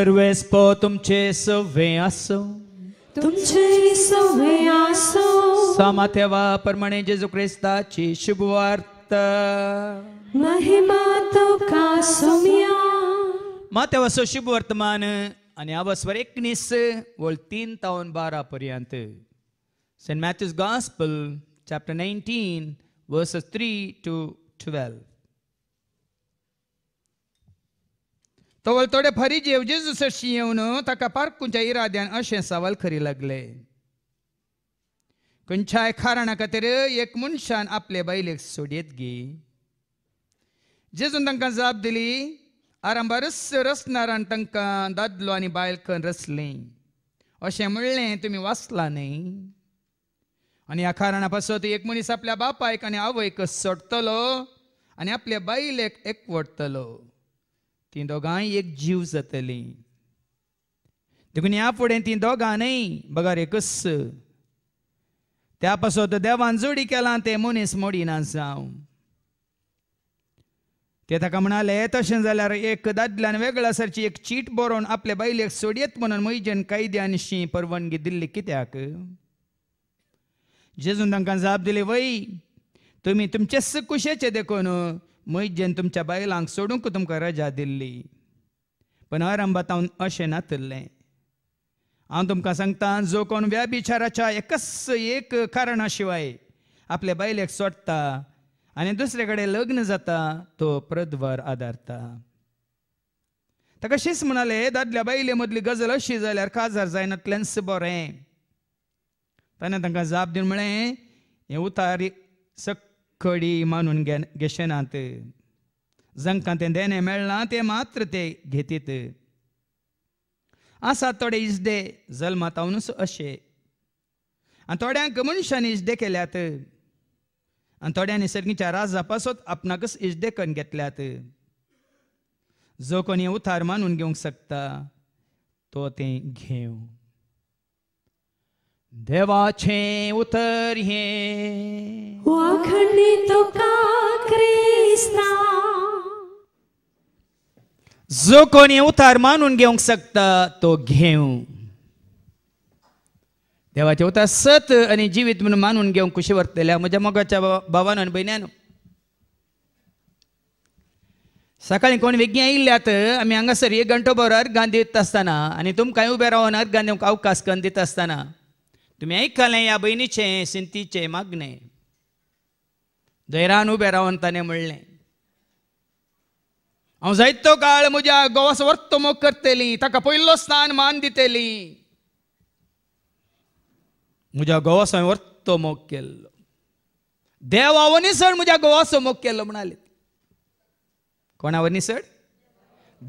सर्वेस पो तुमचे सवे आसो तुमचे सवे आसो सामा परमणे जेजू क्रिस्ताची शुभवार्ता महिमा तो का सुमिया मातेवा सो शुभ वर्तमान आणि आवासवर एकनीस वोल तीन तावन बारा पर्यंत saint Matthew's gospel chapter nineteen verses three to twelve తోవల తోడే ఫరీ शी సషియవును ताका पार కుంచా इराद्यान अशें सवाल करी लागले खंयच्याय कारणा खातीर एक मनशान आपले बैलेक सोडयत गे जेजून तांकां जाप दिली आरंबार रचणार तांकां दादलो आनी बायल कन रचली अशें म्हणलें तुमी वाचला न्ही आनी ह्या कारणा पासत एक मनीस आपल्या बापायक आनी आवयक सोडतलो आनी आपले बायलेक एकवडटलो तीं दोगांय एक जीव जातली देखून ह्या फुडें तीं दोगांनय बघार एकच त्या पासून देवान जोडी केलां तें मनीस मोडिना जावं ते ताका म्हणाले तशें जाल्यार एक दादल्यान वेगळ्या सरची एक चीट बरोवन आपले बायलेक सोडयेत म्हणून मैजन कायद्यानशी परवानगी दिल्ली कित्याक जेजून तांकां जाप दिली वय तुमी तुमचे कुशेचे देखून मैजेन तुमच्या बायलांक सोडूंक तुमकां रजा दिल्ली पण आरंभातावन अशें नातल्लें हांव तुमकां सांगता जो कोण व्याभिचाराच्या एकच एक कारणा शिवाय आपल्या बायलेक सोडता आनी दुसरे कडेन लग्न जाता तो प्रद्वार आदारता ताका शिस म्हणाले दादल्या बायले मदली गजल अशी जाल्यार काजार जायनातल्यानच बरें ताणें तांकां जाप दिवन म्हळें हें उतारी सक कडी मानून घे घेशेनात जंका ते देणे मेळना ते मात्र ते घेतीत आसात थोडे इजदे जल्मातावनूच असे आनी थोड्यांक मनशांनी इजदे केल्यात आनी थोड्यांनी निसर्गीच्या राजापासून जापासोत आपणाकच इजदे करून घेतल्यात जो कोणी उथार मानून घेवंक शकता तो ते घेव देवाचे उतरये वाखणे तो का क्रिस्ता जो कोणी उतार मानून घेवंक शकता तो घेऊ देवाचे उतार सत आणि जीवित म्हणून मानून घेऊन कुशी वर्तल्या माझ्या मगाच्या भावान आणि भयण्यान सकाळी कोण विज्ञा येयल्यात आम्ही हांगासर एक घंटो बरोबर गांधी दित आसतना आनी तुमकांय उभे रावनात गांधी अवकाश करून दित आसतना तुम्ही ऐकाले या बहिणीचे सिंतीचे मागणे जैरान उभे रावन ताणे म्हणले हा जायतो काळ म्हज्या गोवास वर्त मोग करतेली ताका पयलो स्थान मान दितेली म्हज्या गोवास हांवें वर्त मोग केल्लो देवा वनिसड म्हज्या गोवासो मोग केल्लो म्हणाले कोणा निसड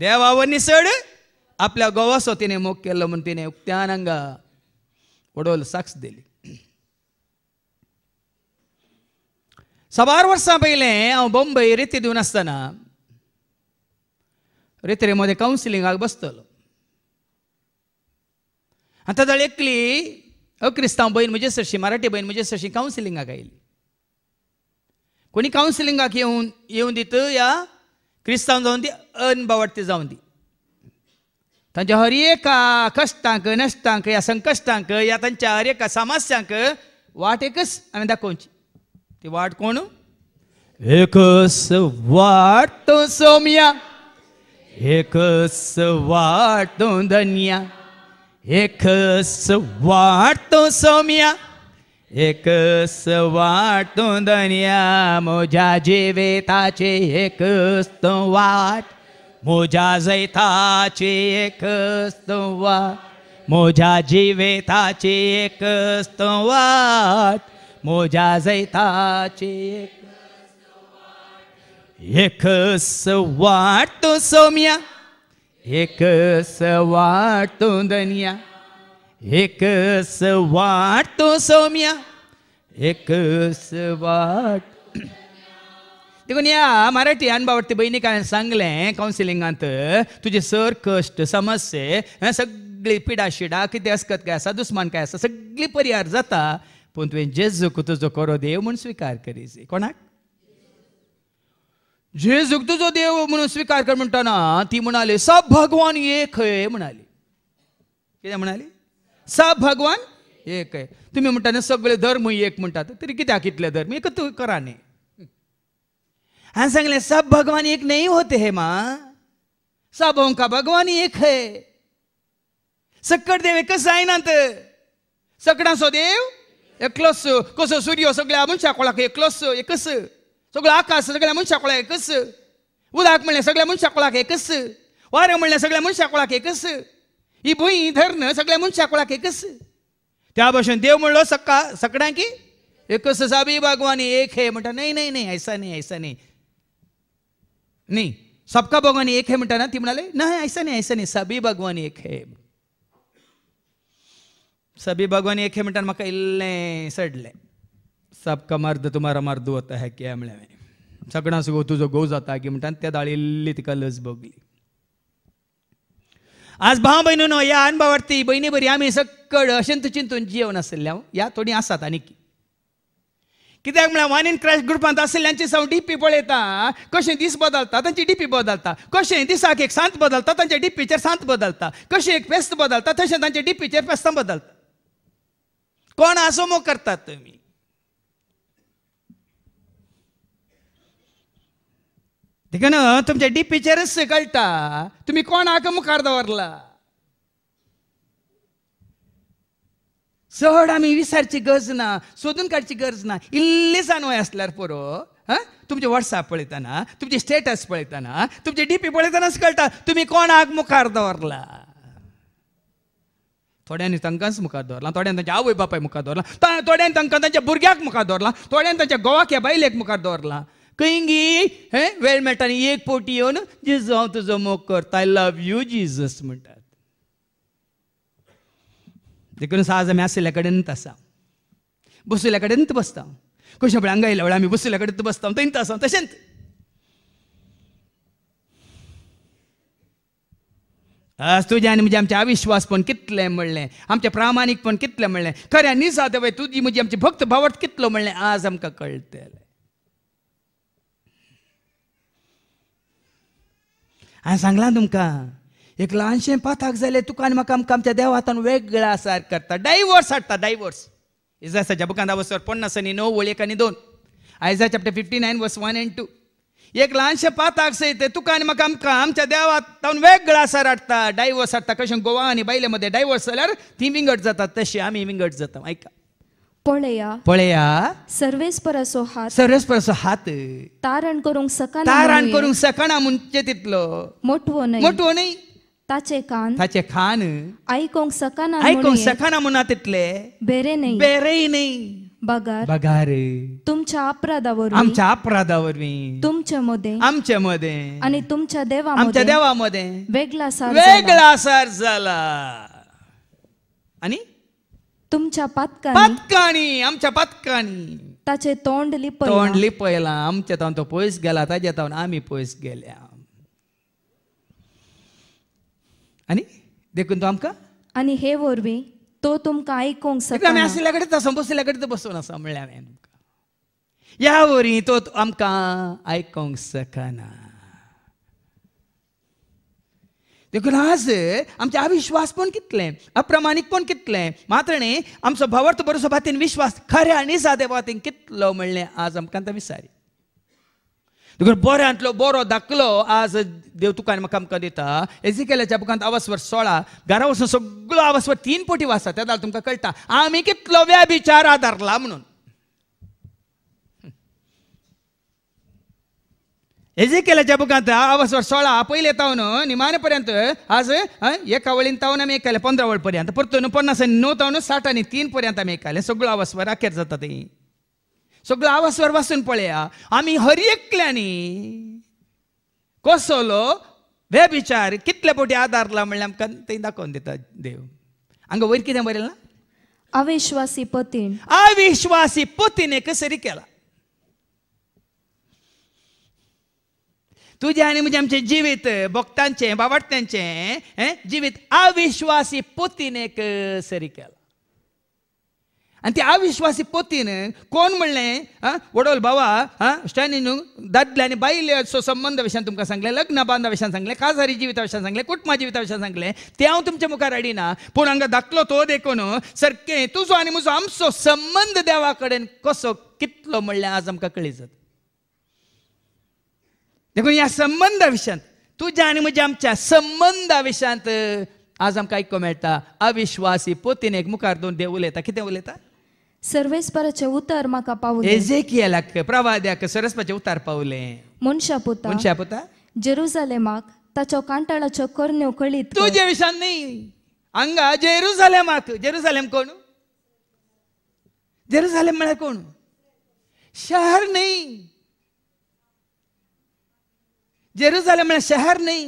देवा निसड आपल्या गोवासो तिने मोग केल्लो म्हणून तिने उक्त्यान ओडव साक्ष दिली साबार वर्सां पहिले हा बॉम्बे रेते देऊन असताना रेते मध्ये कौन्सिलिंग बसतलो आता जाल्यार एकली अक्रिस्तांव बहीण म्हणजे सशी मराठी बहीण म्हणजे सशी काउन्सिलिंग आयली कोणी कौन्सिलिंगात येवन येऊन दीत या क्रिस्तांव जाऊन दी अनबवटी जाऊन दी त्यांच्या हरिएका कष्टांक नष्टांक या संकष्टांक या त्यांच्या हरेका समस्यांक वाट एकच आम्ही दाखवची ती वाट कोण एकच वाट सोम्या एकच वाट धन्या एकच वाट सोम्या एकच वाट धन्या मोजा जेवेताचे एक वाट मोजा जैताची एक स्तवात मोजा जीवेताचे एक स्तुवात मोजा जैताची एक वाटतो सोम्या एक वाटतो दनिया एक वाटतो सोम्या एक वाट देखून या मराठी अनबावडटी बहिणीक हांवें सांगलें कावन्सिलिंगांत तुजे सर कश्ट समस्ये सगळी पिडा शिडा कितें अस्कत काय आसा दुस्मान काय आसा सगळी परिहार जाता पूण तुवें जेजूक तुजो करो देव म्हूण स्विकार करीची कोणाक जेजूक तुजो देव म्हणून स्वीकार कर म्हणटाना ती म्हणाली सब भगवान एक खय म्हणाली कितें म्हणाली सब भगवान एक तुम्ही तुम्ही म्हणटा सगळे धर्म एक म्हणटात तरी कित्याक इतले धर्म एकच करा न्ही हाँ सांगले सब भगवान एक नहीं होते हे मा सबों का भगवान एक है सकट देव एकच आहे ना तर सकडांचो देव एकलोच कसो सूर्य सगळ्या मनशा कोणाक एकलोस एकच सगळं आकाश सगळ्या मनशा कोणाक एकच उदक म्हणले सगळ्या मनशा कोणाक एकच वारें म्हणलें सगळ्या मनशा कोणाक एकच ही भूंय धरण सगळ्या मनशा कोणाक एकच त्या भाशेन देव म्हणलो सक्का सगळ्यांकी एकच साबी भगवान एक हे म्हणटा नाही नाही नाही ऐसा नाही ऐसा नाही नाही सबका भगवान एक है म्हणताना ती म्हणाले नाही ऐसा नाही ऐसा नाही सभी भगवान एक है सभी भगवान एक है म्हणताना मका इल्ले सडले सबका मर्द तुम्हाला मर्द होता है क्या म्हणावे सगळाच गो तुझं गो जाता की म्हणतात त्या दाळिल्ली तिका लस बघली आज भाव बहिणीनो या अनुभवावरती बहिणी बरी आम्ही सकळ अशंत चिंतून जीवन आसल्या या थोडी आसात आणि कित्याक म्हळ्यार वन इन क्रायस्ट ग्रुपांत आशिल्ल्यांची सांग डिपी पळयता कशें दीस बदलता तांची डीपी बदलता कशें दिसाक एक सांत बदलता तांच्या डीपीचेर सांत बदलता कशें एक फेस्त बदलता तशें तांचे डीपीचेर फेस्तां बदलता कोण आसोमो करतात तुमी देखून तुमच्या डीपीचेरच कळटा तुमी कोणाक मुखार दवरला चड आमी विसारची गरज ना सोदून काडची गरज ना इल्ली जाणवाय आसल्यार पुरो हां तुमचे वॉट्सॲप पळयतना तुमचे स्टेटस पळयतना तुमचे डीपी पळयतनाच कळटा तुम्ही कोणाक मुखार दवरला थोड्यांनी तांकांच मुखार दवरला थोड्यान तांच्या आवय बापाय मुखार दवरला थोड्यान तांकां तांच्या भुरग्याक मुखार दवरला थोड्यान तांच्या गोवाक ह्या बायलेक मुखार दवरला खंयगी हे वेळ मेळटा आनी एक पोटी येवन जिजू हांव तुजो मोग करता आय लव यू जिजस म्हणटा देखून आज आमी आसल्या कडेनच आसा बसल्या कडेन बसता कशें फुडें आयल्या वेळार आमी बसल्या कडेन बसता थंयच आसा तशेंच आज तुज्यान म्हणजे आमचे अविश्वासपण कितले म्हणलें आमचें प्रामाणीकपण कितले म्हणलें खऱ्या निसा देवय तुजी म्हजी आमचे भक्त भावट कितलो म्हणलें आज आमकां कळटलें हांवें सांगलां तुमकां एक ल्हानशें पाताक जालें तुका आनी म्हाका आमच्या देवा हातान वेगळा सार करता डायवोर्स हाडटा डायवर्स इजासाच्या बुकांत वसर पन्नास आनी णव एक आनी दोन आयजा चॅप्टर फिफ्टी नायन वर्स वन एंड टू एक ल्हानशें पाताक सयत तुका आनी म्हाका आमकां आमच्या देवा तावन वेगळा आसार हाडटा डायवोर्स हाडटा कशें गोवा आनी बायले मदें डायवोर्स जाल्यार ती विंगट जातात तशी आमी विंगट जाता आयका पळया पळया सर्वेस परसो हात सर्वेस परसो हात तारण करूंक सकाळ तारण करूंक सकाळा म्हणजे तितलो मोटवो न्हय मोटवो ताचे ताचे सकाना ತಾಚೆಕಾನ್ ಐಕೋಂಗ್ ಸಕಾನ ಐಕೋಂಗ್ ಸಕಾನ नाही ಬೇರೆನೇ नाही बगार बगार तुमच्या अपराधावर आमच्या अपराधावर मध्ये आमच्या मध्ये आणि तुमच्या देवा आमच्या देवामध्ये वेगळा सार वेगळा सार झाला आणि तुमच्या पातकाणी पातकाणी आमच्या पातकाणी ताचे तोंड लिप तोंड लिपयला आमच्या तोंड तो पोईस गेला त्याच्या तोंड आम्ही पोईस गेल्या देखून तो आमका आणि हे वरवी तो तुम काय कोंग सकता आमी आशिल्ल्या कडेन संबोशिल्ल्या बसून असं म्हणल्यार हांवें या वरी तो आमका आयकोंक सकाना देखून आज आमचे अविश्वास पण कितले अप्रमाणीक पण कितले मात्र न्ही आमचो भावार्थ बरो भातीन विश्वास खऱ्या आणि सादे भातीन कितलो म्हणलें आज आमकां विसारी विसारी देखून बोऱ्यांतलो बरो दाखलो आज देव तुका आनी म्हाका आमकां दिता एजी केल्याच्या बुकांत आवासवर सोळा घरा वचून सगळो आवासवर तीन पोटी वाचता त्या तुमकां कळटा आमी कितलो चार आदारला म्हणून एजी केल्याच्या बुकांत आवासवर सोळा पयले तावन निमाने पर्यंत आज एका वळीन तावन आमी एकले पंदरा वळ पर्यंत परतून पन्नास आनी णव तावन साठ आनी तीन पर्यंत आमी एकले सगळो आवासवर आखेर जाता ती सगळं आवासवर स्वर वाचून पळया आम्ही हर एकल्यानी वे विचार कितले पोटी आदारला म्हणल्यार आमकां ते दाखोवन दिता देव हांगा वयर कितें बरयलां अविश्वासी पतीन अविश्वासी एक सरी केला तुझे आणि म्हणजे आमचे जिवीत भक्तांचे बाबाट्यांचे जिवीत अविश्वासी एक सरी केला आनी ती अविश्वासी पोतीन कोण म्हणले आं वडोल बाबा आं स्टॅनी न्हू दादले आनी बायलेचो संबंध विषयान तुमकां सांगलें लग्न बांधा विशयान सांगलें काजारी जिविता विषयान सांगले कुटुंबा जिविता विषयान सांगलें तें हांव तुमच्या मुखार हाडिना पूण हांगा दाखलो तो देखून सारकें तुजो आनी म्हजो आमचो संबंध देवा कडेन कसो कितलो म्हणले आज आमकां कळी जात देखून ह्या संबंदा विशयांत तुज्या आनी म्हज्या आमच्या संबंदा विशयांत आज आमकां आयको मेळटा अविश्वासी पोतीन एक मुखार दोन देव उलयता कितें उलयता सर्वेस्पराचे उतरियाेरुझाले मग तो कांटाणा कर्ण कळीत तुझ्या विशा नेरुरुझाले कोण जेरु झाले शहर नेरु झाले म्हणजे शहर नय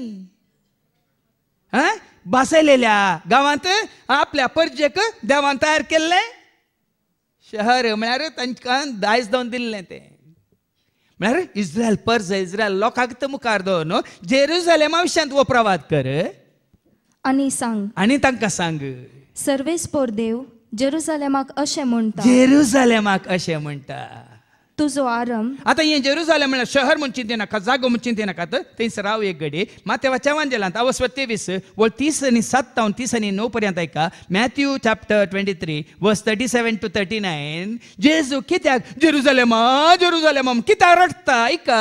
बासलेल्या गावात आपल्या परजेक देवान तयार केले शहर म्हळ्यार तांकां दायज दोन दिल्लें तें म्हळ्यार इज्रायल पर्ज इज्रायल लोकांक तो मुखार दवर न्हू जेरुजलेमा मावश्यांत हो प्रवाद कर आनी सांग आनी तांकां सांग सर्वेस्पोर देव जेरुजलेमाक अशें म्हणटा जेरुजलेमाक अशें म्हणटा तुझो आराम आतां हें जेरुजालेम म्हणजे शहर म्हणून ते नाका जागो चिंते ते नाकात थंयसर राव एक घडी माथेवा चेवान जेलांत आवस्व तेवीस व तीस आणि सात तीस आणि णव पर्यंत आयका Matthew chapter twenty three verse thirty seven to thirty nine जेजू कित्याक जेरुजालेमा जेरुजालेमा कित्याक रडता आयका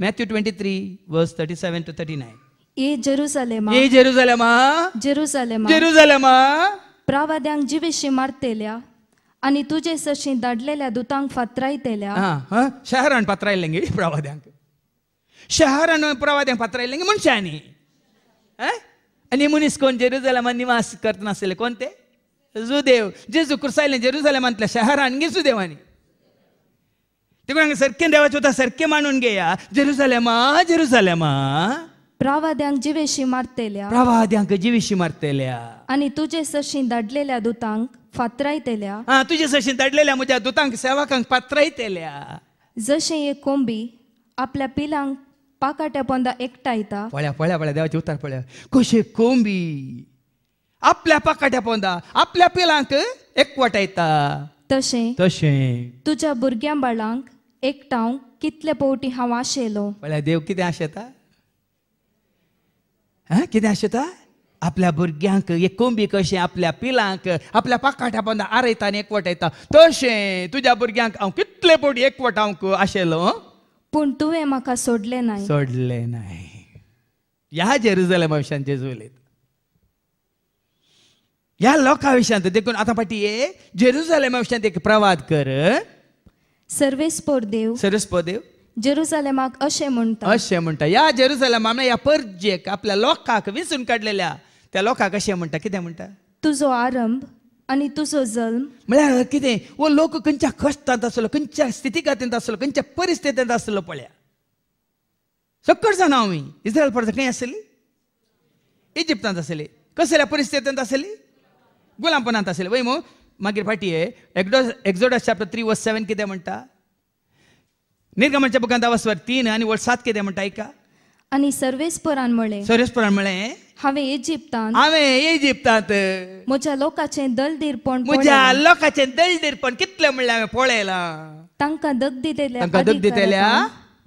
Matthew twenty three verse thirty seven to thirty nine ए जेरुजालेमा ए जेरुजालेमा जेरुजालेमा जेरुजालेमा प्रावाद्यांक जिवेशी मारतेल्या आणि तुझे सशी दडलेल्या दुतांक पात्रल्या शहरात पात्रिल गे प्रवाद्यां शहरां प्रवाद्यांनी आणि मुनीस कोण जेरुजा निवास करत नाुदेव जेजू कुसा जेरुजाले म्हणजे शहरांनी सारखे देवाचे सारखे मांडून घेरुजाले मा जेरुजालेमा प्रवाद्यां जिवेशी मारत्यां जिवेशी मारतेल्या आणि तुझे सशी दडलेल्या दुतांक फात्रायतेल्या आ तुझे जशें दडलेल्या म्हज्या दुतांक सेवकांक तेल्या जशें ये कोंबी आपल्या पिलांक पाकाट्या पोंदा एकटायता पळ्या पळ्या पळ्या देवाचे उतार पळ्या कशें कोंबी आपल्या पाकाट्या पोंदा आपल्या पिलांक एकवटायता तशें तशें तुज्या भुरग्यां बाळांक एकटांव कितले पावटी हांव आशेलो पळ्या देव कितें आशेता हा कितें आशेता आपल्या भुरग्यांक कोंबी कशें आपल्या पिलांक आपल्या पाकाट्या पोंदा आरयता आनी एकवटयता तशें तुज्या भुरग्यांक हांव कितले एकवट हांव आशिल्लो पूण तुवें म्हाका सोडलें ना सोडलें ना ह्या जेरुजलेमा विशयान जेजू उलयता ह्या लोकां विशयांत देखून आतां फाटी ये जेरुजलेमा मनशांत एक प्रवाद कर सर्वेस्पोर देव सर्वेस्पोर देव जेरुजलेमाक अशें म्हणटा अशें म्हणटा ह्या जेरुजलेमा ह्या परजेक आपल्या लोकांक विसून काडलेल्या त्या लोकांक कशें म्हणटा कितें म्हणटा तुजो आरंभ आनी तुजो जल्म म्हळ्यार कितें हो लोक खंयच्या कश्टांत आसलो खंयच्या स्थितीगातींत आसलो खंयच्या परिस्थितींत आसलो पळया सक्कड जाणा आमी इस्रायल परत खंय आसली इजिप्तांत आसली कसल्या परिस्थितींत आसली गुलामपणांत आसली वय मग मागीर आहे एक्डोस एक्झोडस चॅप्टर थ्री व सेवन कितें म्हणटा निर्गमनच्या बुकांत वर्स तीन आनी वर्स सात कितें म्हणटा आयका आनी सर्वेस्परान म्हळें सर्वेस्परान म्हळें हांवें इजिप्तांत हांवें इजिप्तांत म्हज्या लोकाचें दलदीरपण म्हज्या लोकांचें दलदीरपण कितलें म्हणलें हांवें पळयलां तांकां दग दिलेल्या तांकां दग दितेल्या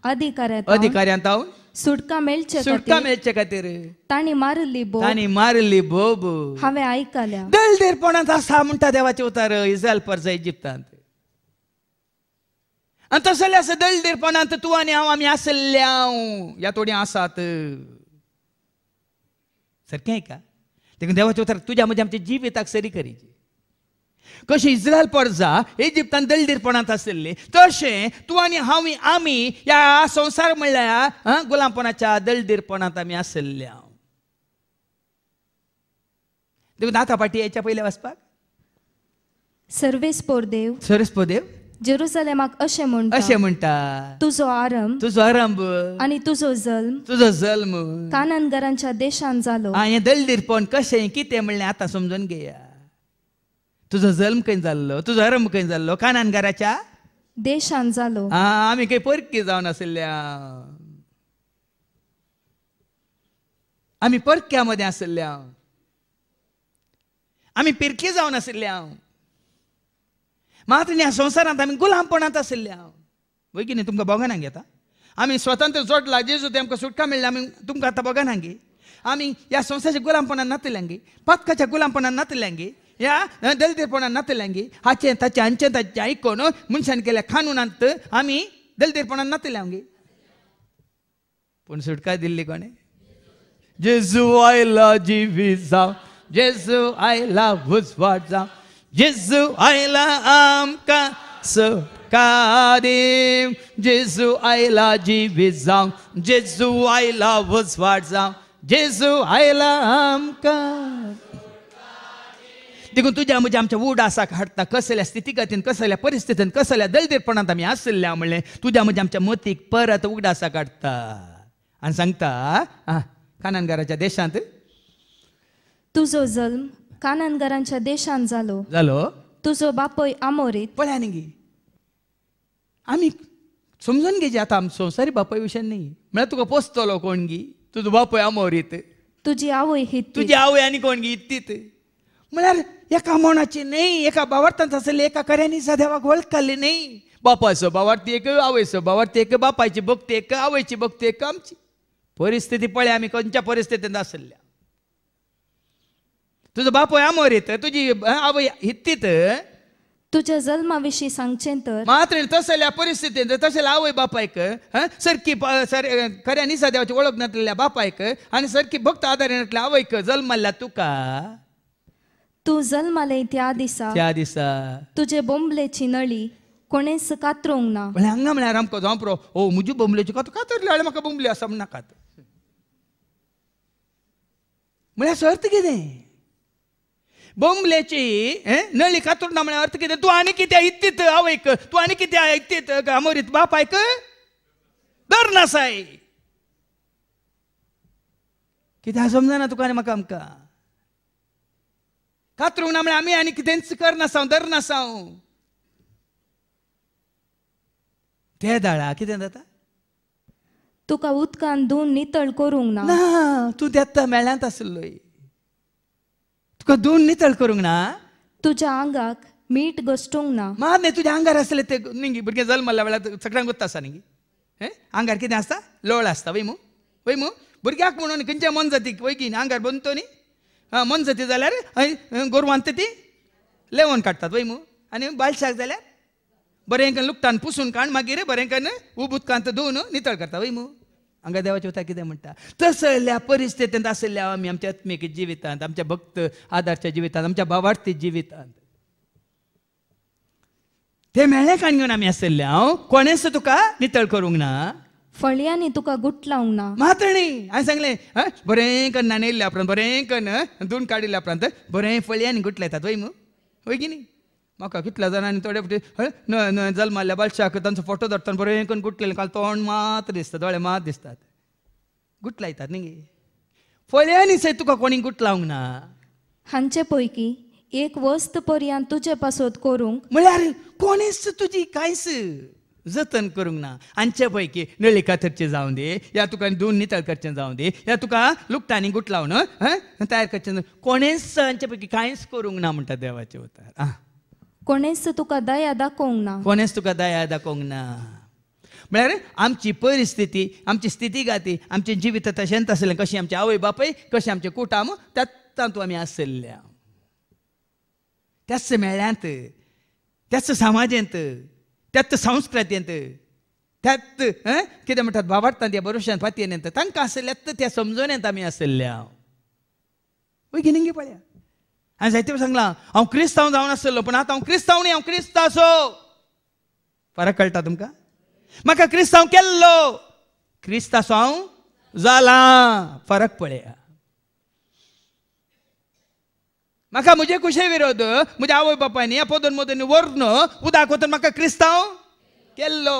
अधिकाऱ्यांत अधिकाऱ्यांत हांव हो? सुटका मेळचे सुटका मेळचे खातीर ताणी मारिल्ली बोब ताणी मारिल्ली बोब हांवें आयकल्या दलदीरपणांत आसा म्हणटा देवाचे उतार इस्रायल परसा इजिप्तांत आनी तसले आसा दलदीरपणांत तूं आनी हांव आमी आसले हांव ह्या थोडी आसात सारखे आहे का देखून देवाचे तुझ्या मध्ये म्हणजे आमचे जीव सरी करीची कशी इस्रायल पडजा इजिप्तान दलदीरपणांत आशिल्ली तशें तूं आनी हांव आमी ह्या संवसार म्हणल्यार गुलामपणाच्या दलदीरपणांत आमी हांव देखून आतां पाटी याच्या पयले वचपाक सर्वेस्पोर देव सर्वेस्पोर देव जेरुसलेमाक अशें म्हणटा अशें म्हणटा तुजो आरंभ तुजो आरंभ आणि तुजो जल्म तुजो जल्म कानान घरांच्या देशान जालो हां दलदीरपण कशें कितें म्हणलें आतां समजून घेया तुजो जल्म खंय जाल्लो तुजो आरंभ खंय जाल्लो कानान घराच्या देशान जालो आं आमी खंय परकी जावन आशिल्ल्या आमी परक्या मदें आशिल्ल्या आमी पिरकी जावन आशिल्ल्या मात्र ह्या संवसारांत आमी गुलामपणांत आशिल्ले हांव वय की न्ही तुमकां बोगानांग घेता आमी स्वतंत्र जोडला जेजू आमकां सुटका मेळ्ळी आमी तुमकां आतां गे आमी ह्या संवसाराच्या गुलामपणान गे पातकाच्या गुलामपणान या ह्या दलितपणान गे हाचें ताचें हांचे ताचें आयकून मनशान केल्या कानुनांत आमी दलितपणान गे पूण सुटका दिल्ली कोणे जेजू आयला जिवी जावं जेजू आयला भुजवाट जावं Jesu Aila amka love Jesu Jesus, I love Aila Jesus, I love amka देखून तुझ्या म्हणजे आमच्या असा हाडटा कसल्या स्थितीगतीन कसल्या परिस्थितीन कसल्या दलदीरपणांत आम्ही असल्या म्हणले तुझ्या म्हणजे आमच्या मतीक परत उगडासा काढता आनी सांगता कानानगाराच्या देशांत तुझो जल्म कानानगरांच्या देशान जालो जालो तुजो बापय आमोरीत पळ्या गे आम्ही समजून घे आता आम संवसारी बापय नाही न्ही म्हळ्यार तुका पोसतलो कोण गी तुजो बापोय आमोरीत तुजी आवय ही तुजी आवय आणि कोण गी इत्तीत म्हळ्यार एका मोणाची नाही एका बावार्थांत असेल एका कऱ्यांनी सदेवाक वळखले नाही बापायचो बावार्थी एक सो बावार्थी एक बापायची भक्ती एक आवयची भक्ती एक आमची परिस्थिती पळे आम्ही खंयच्या परिस्थितीत असल्या बापू बापूय आमोरीत तुजी आवय हित्तीत तुझ्या जन्माविषयी सांगचे तर मात्र तसल्या परिस्थितीत तसल्या आवय बापायक सरकी सर खऱ्या निसा देवाची ओळख नसलेल्या बापायक आणि सरकी भक्त आधारे नसल्या आवयक जल्मल्ल्या तुका तू जन्माले त्या दिसा त्या दिसा तुझे बोंबले नळी कोणे कातरोंक ना म्हणजे हंगा म्हळ्यार आमकां जावं ओ म्हजी बोंबलेची कातर कातरली हाडल्या म्हाका बोंबली आसा कात नाकात म्हळ्यार अर्थ कितें बोंबल्याची नळी कातरून म्हणे अर्थ किती तू आणि किती ऐकतीत आवयक तू आणि किती ऐकतीत अमोरीत बाप ऐक दर नसाय किती हा समजा ना तुका म्हाका आमकां कातरूंक ना म्हळ्यार आमी आनी कितेंच करनासाव दर नसाव ते दाळा कितें जाता तुका उदकान दोन नितळ करूंक ना तू देता मेळ्यांत आसलोय तुका दोन नितळ करूंक ना तुझ्या आंगाक मीठ घसटूंक ना न्ही तुझ्या आंगार असले ते निंगी भुरगे जल्मल्ल्या वेळार सगळ्यांक गोत्ता आसा निंगी हे आंगार कितें आसता लोळ आसता वयमू वयमू भुरग्याक म्हणून खंयचे मन जाती वैगीन आंगार बनतो न्ही हां मन जाती जाल्यार गोरवांत ती लेवण काडटात वयमू आनी बालशाक जाल्यार बरें लुकटान पुसून काण मागीर बरें उब उदकांत धुवन नितळ करता वयमू हांगा देवाचे उता कितें म्हणटा तसल्या परिस्थितींत आसल्या आमी आमच्या आत्मीक जिवितांत आमच्या भक्त आदारच्या जिवितांत आमच्या भावार्थी जिवितांत ते मेळ्ळे काण घेवन आमी आसल्ले हांव कोणेच तुका नितळ करूंक ना फळयांनी तुका गुट लावंक ना मात्र न्ही हांवें सांगलें बरें कन्न नाणयल्ल्या उपरांत बरें कन्न दून काडिल्ल्या उपरांत बरें फळयांनी गुट लायतात वय मू वय की न्ही म्हाका कितल्या जाणांनी थोडे फावटी न्हय न्हय जल्माल्या बालशाक तांचो फोटो धाडटना बरें करून गुटलेलें काल तोंड मात दिसता दोळे मात दिसतात गुट लायतात न्ही पयले न्ही तुका कोणी गुट लावंक ना हांचे पैकी एक वस्त पर्यांत तुजे पासत करूंक म्हळ्यार कोणीच तुजी कांयच जतन करूंक ना हांचे पैकी नळी कातरचें जावं दे या तुका दोन नितळ करचें जावं दे या तुका लुकटांनी गुट लावन तयार करचें कोणेच हांचे पैकी कांयच करूंक ना म्हणटा देवाचे उतार आं कोणेस तुका दया दाखोवंक ना कोणेस तुका दया दाखोवंक ना म्हळ्यार आमची परिस्थिती आमची स्थिती गाती आमचें जिवीत तशेंच आसलें कशें आमचे आवय बापय कशें आमचें कुटाम त्या तातूंत आमी आसल्ल्या त्याच मेळ्यांत त्याच समाजेंत त्याच संस्कृतींत त्यात कितें म्हणटात बाबार्थांत त्या बरोशान फातयेन तांकां आसल्यात त्या समजोन आमी आसल्या वय घेवन पळया हांवें जायते सांगला सांगलां हांव क्रिस्तांव जावन असलो पण आता हांव क्रिस्तांव हांव क्रिस्त फरक कळटा तुमकां म्हाका क्रिस्तांव केल्लो क्रिस्त असो हांव जालां फरक पळया म्हाका म्हजे कुशे विरोध म्हज्या आवय बापायनी पोदोन मोदोनी व्हरून उदक वतून म्हाका क्रिस्तांव केल्लो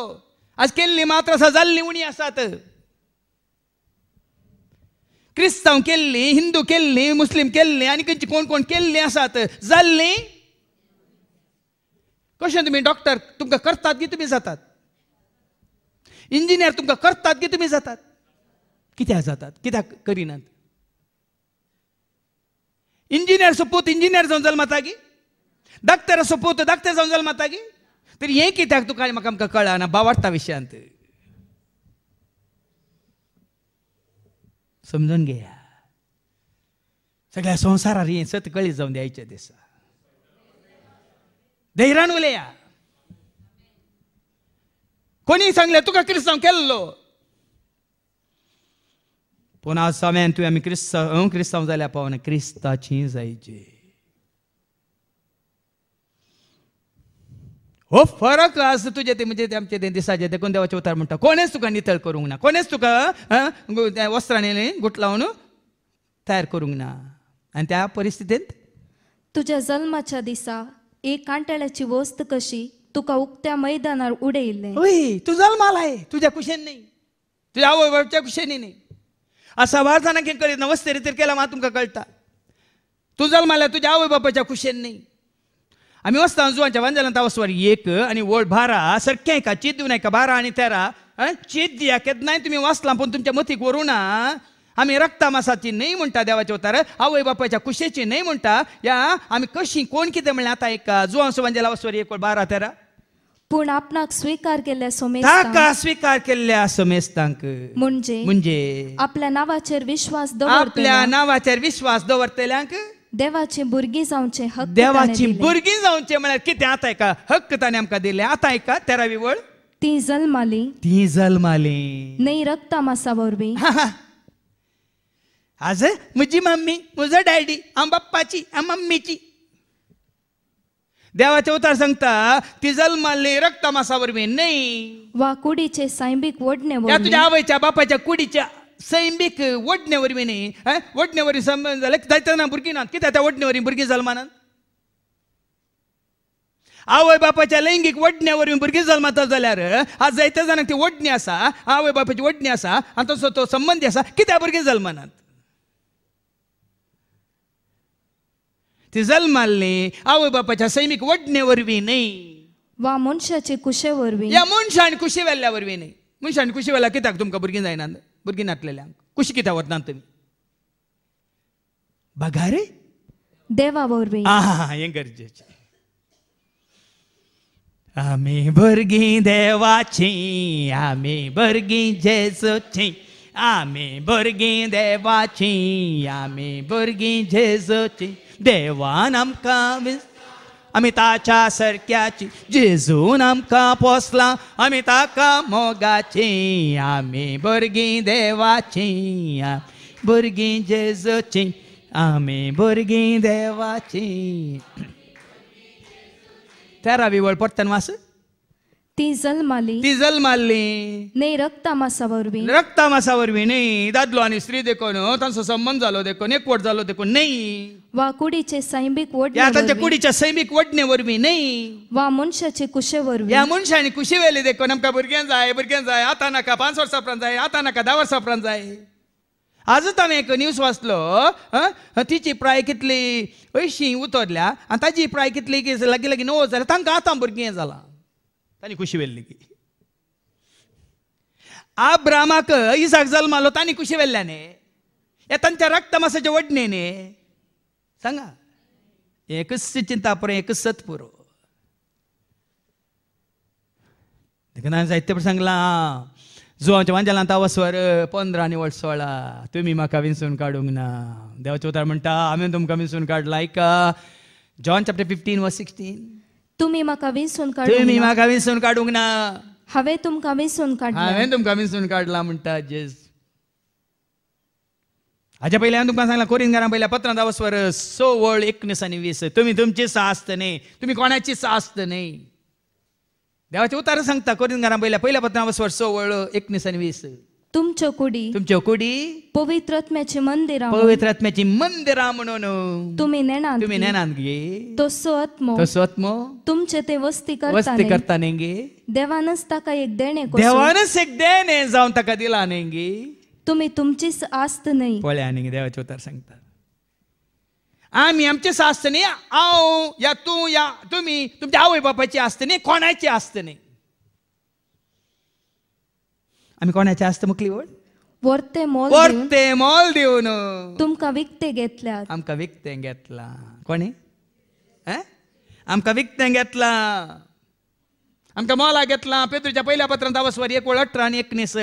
आज केल्ली मात्र आसा जाल्ली उणी आसात क्रिस्तांव केल्ली हिंदू केल्ली मुस्लीम केल्ली आनी खंयची कोण कोण केल्ली आसात जाल्ली कशें तुमी डॉक्टर तुमकां करतात की तुमी जातात इंजिनियर तुमकां करतात की तुमी जातात कित्याक जातात कित्याक करिनात इंजिनियर सोपूत इंजिनियर जावन माता गी डाक्टर सोपूत डाक्टर जावन माता मातागी तर हें कित्याक तुका म्हाका आमकां कळना बावडता विशयांत समजून घेया सगळ्या संवसारार हे सत कळी जाऊन द्यायचे दिसा धैर्यान उलया कोणी सांगले तुका क्रिस्तांव केल्लो पूण आज हांवें तुवें आमी क्रिस्तांव क्रिस्तांव जाल्यार पावना क्रिस्ताची जायचे हो फरक असं तुझे ते म्हणजे आमचे ते दिसाचे कोण देवाचे उतार म्हणटा कोणेच तुका नितळ करूंक ना कोणेच तुका वस्त्रांनी लावून तयार करूंक ना आनी त्या परिस्थितीत तुझ्या जल्माच्या दिसा एक कांटाळ्याची वस्त कशी तुका उक्त्या मैदानार उडयले ओय तू जल्माला आहे तुझ्या कुशेन नाही तुझ्या आवय बाबच्या कुशेनी नाही असा वार जाणांक कळीत ना वस्तेरी तर केला मा तुमकां कळटा तू जल्माला तुझ्या आवय बापाच्या कुशेन नाही एक आणि ಅಂಚ ವಂದಲಂತ ವಸ್ವರಿ ಏಕ್ का ಓಳ್ देऊ नाही का बारा बारा तेरा ಅನಿ ತೆರ चिद्या नाही तुम्ही वाचला पण तुमच्या मतीक ना आम्ही रक्तामासाची नाही म्हणता देवाच्या उतार आवय बापाच्या कुशेची नाही म्हणता या आम्ही कशी कोण कितें म्हणलें आतां एक जुवां सुवांजेला वसोरी एक बारा तेरा पण आपणाक स्वीकार केल्या सोमेस ताका स्वीकार केल्या सोमेस्तांक म्हणजे म्हणजे आपल्या नावाचेर विश्वास दवरतल्या आपल्या नावाचेर विश्वास दवरतल्यांक देवाची भुरगीं जावचे हक्क देवाची भुरगीं जावचे म्हळ्यार किती आता ऐका हक्क ताणें आमका दिले आता ऐका तेरा विवळ ती जलमाली ती जलमाली नाही रक्त मासा वरवीं आज मुझी मम्मी म्हजो डॅडी आम बाप्पाची आम मम्मीची देवाचे उतार सांगता ती जलमाली रक्त मासा वरवीं नाही वा कुडीचे सायबीक वडणे तुझ्या आवयच्या बापाच्या कुडीच्या सैमीक वरवीं न्ही आं वरी सम जाल्यार जायत ना भुरगीं नात कित्याक त्या वरी भुरगीं जल्मानात आवय बापाच्या लैंगीक वरवीं भुरगीं जल्मतात जाल्यार आज जायत्या जाणांक ती वडणी आसा आवय बापाची वडणी आसा आनी तसो तो संबंधी आसा कित्याक भुरगीं जल्मनात ती जल्माल्ली आवय बापाच्या सैमीक वडणे वरवीं न्हय वा मनशाचे कुशे वरवीं या मनशान कुशी वेल्ल्या वरवीं न्हय मनशान कुशी वेल्या कित्याक तुमकां भुरगीं जायनात भुरगीं नातलेल्यांक कुशी कित्याक वतना तुमी रे देवा वरवीं हे गरजेचे गरजेचें आमी भुरगीं देवाची आमी भुरगीं जेसोची आमी भुरगीं देवाची आमी भुरगीं जेसोची देवान आमकां विस आम्ही ताच्या सरक्याची जेजून आमकां पोसला आम्ही ताका मोगाची आमी भुरगीं देवाची भुरगीं जेजूची आमी भुरगीं देवाची तेरा विवळ पडटा वास ती जल्माली ती जल्माली न्ही रक्तामासा वरवीं रक्तामासा वरवीं न्ही दादलो आनी स्त्री देखून तांचो संबंध जालो देखून एकवट जालो देखून न्ही वा कुडीचे सैनिक या त्यांच्या कुडीच्या सैमीक वडणे वरवीं न्हय वा मनशाचे कुशे वरवी ह्या मनशांनी कुशी वेले देखून आमकां भुरग्यांक जाय भुरग्यांक जाय आता नाका पांच वर्षा उपरांत जाय आतां नाका धा वर्षा उपरांत जाय आजूच हांवें एक न्यूज वाचलो तिची प्राय कितली अंयशीं उतरल्या आनी ताची प्राय कितली की लागीं लागीं णव्वद जाल्या तांकां आतां भुरगीं जालां तांणी खुशी व्हेल्ली की आब्रामाक इसाक जल्मालो तांणी खुशी व्हेल्ल्याने हे तांच्या रक्तमासाच्या वडणेने सांगा एकस्य चिंतापर एकच सत्पुरो देखना जायते सांगला आमच्या वांजाला तावा स्वर पंधरा आणि वट सोळा तुमी म्हाका विनसून काडूंक ना देवाचे उतार म्हणटा हांवें तुमकां विनसून काढला ऐका जॉन चॅप्टर फिफ्टीन व सिक्स्टीन तुम्ही म्हाका विसून काढू तुम्ही म्हाका विनसून काडूंक ना हवे तुमका विनसून काढला हांवें तुमकां विनसून काढला म्हणटा जेस हाच्या पयली हांवें तुमकां सांगलां कोरीनकारां पयल्या पत्रां धा वर स वळ एकनीस आनी वीस तुमी तुमची सास्त न्ही तुमी कोणाची सास्त न्ही देवाचे उतार सांगता कोरीनकारां पयल्या पयल्या पत्रां वर स वळ एकनीस आनी वीस तुमच्यो कुडी तुमच्यो कुडी पवित्र आत्म्याची पवित्रत्म्याची पवित्र आत्म्याची मंदिरां म्हणून तुम्ही नेणान तुम्ही नेणान गे तो स्वत्मो तो स्वत्मो तुमचे ते वस्ती करता वस्ती करता नेंगे देवानच ताका एक देणे देवानच एक देणे जाऊन ताका दिला नेंगे तुम्ही तुमचीच आस्त नाही आणि देवाचे उतार सांगतात आम्ही सास्त नाही आओ या तू या तुम्ही तुमच्या आवय बापाची नाही कोणाची नाही आम्ही कोणाची आस्त मुकली ओढ वरते मोल वरते मोल देऊन तुमका विकते घेतल्या आमका विकते घेतला कोणी आमका विकते घेतला आमका मोला घेतला पेत्रूच्या पहिल्या पत्रांत दावसवर एक ओळ अठरा आणि एकनीस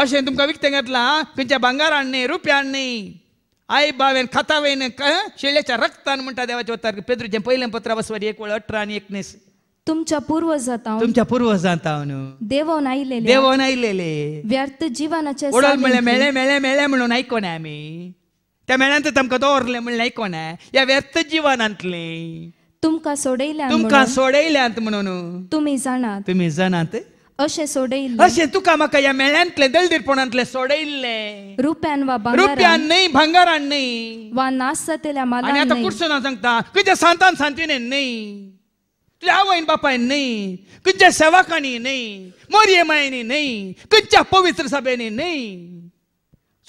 अशें तुमकां विकतें घेतलां खंयच्या भांगारान रुपयांनी आई बावेन खातावेन शेळ्याच्या रक्तान म्हणटा देवाचे वतार पेद्रूचें पयलें पत्र वसवारी एक वळ अठरा आनी एकनीस तुमच्या पूर्वजात जाता तुमच्या पूर्वजांत जाता न्हू देवोन आयलेले आयलेले व्यर्थ जीवनाचे ओडोल म्हणलें मेळ्ळें मेळ्ळें मेळ्ळें म्हणून आयकोना आमी त्या मेळ्यान तर तुमकां दवरलें म्हणलें आयकोना ह्या व्यर्थ जिवनांतलें तुमकां सोडयल्या तुमकां सोडयल्यात म्हणून तुमी जाणात तुमी जाणात अशे सोडले असे तुका मका या मेळ्यांतले दलदिरपणांतले सोडले रुपयान वा बंगार रुपयान नाही बंगारान नाही वा नासतेले मला आणि आता कुर्सी ना सांगता कुजे सांतान सांतीने नाही त्यावेन बापाय नाही कुजे सेवाकानी नाही मोरिये मायनी नाही कुजे पवित्र सभेने नाही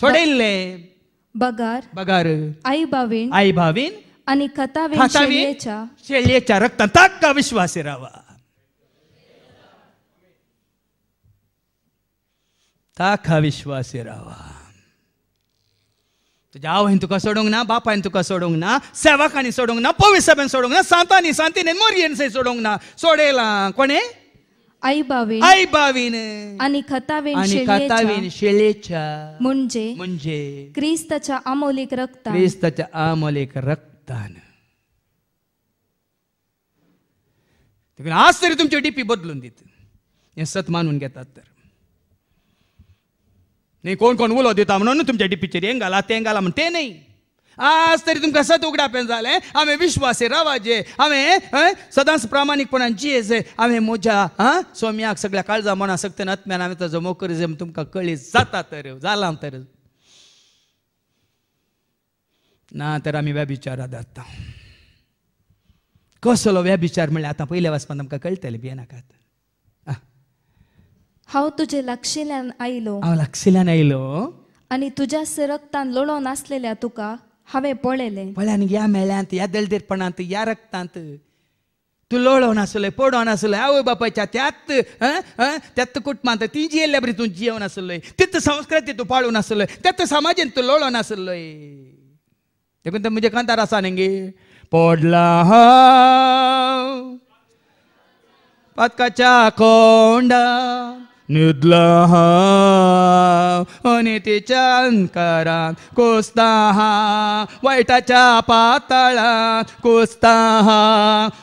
सोडले बगार बगार आई बावीन आई बावीन आणि कथा वेचेचा शेलेचा रक्त का विश्वासे रावा ताका विश्वासी रावा तुझ्या आवयन तुका सोडूंक ना बापायन तुका सोडूंक ना सेवकांनी सोडूंक ना पोवी सभेन सोडूंक ना सांतांनी सांतीने मोरयेन सोडूंक ना सोडेला कोणे आई बावी आई बावीन आणि खतावीन आणि खतावेन शेलेच्या म्हणजे म्हणजे क्रिस्ताच्या आमोलिक रक्त क्रिस्ताच्या आमोलिक रक्तान आज तरी तुमची डीपी बदलून देत हे सत मानून घेतात तर न्ही कोण कोण उलो दिता म्हणून तुमच्या डिपीचेर हें घाला तें घाला म्हण तें न्ही आज तरी तुमकां सत उगडापें जालें हांवें विश्वासे रावाजे हांवें सदांच प्रामाणीकपणान जे हांवें मोजा आं स्वामीक सगळ्या काळजा मना सक्त आत्म्यान हांवें ताजो मोकर जे तुमकां कळी जाता तर जालां तर ना तर आमी व्याभिचारांत जाता कसलो व्याभिचार म्हणल्यार आतां पयल्या वाचपान आमकां कळटलें नाकात हा तुजे लक्षिल्यान आयलो हांव लक्षिल्यान आयलो आणि तुज्या रक्तान लोळोन नसलेल्या तुका हांवें पळयलें पळ्यान या ह्या या ह्या या ह्या रक्तांत तू लोळ आसले पडोन आसले आवय बापायच्या त्यात त्यात कुटुंबांत ती जियेल्या बरी तू जिवन आसले तित संस्कृती तू पाळू आसले त्यात समाजान तू लोळोन आसले देखून तर म्हणजे कांतार आसा न्ही गे पडला हा पातकाच्या कोंडा निदला हा अनितीच्या अंकारात कोसता हा वाईटाच्या पातळा कोसता हा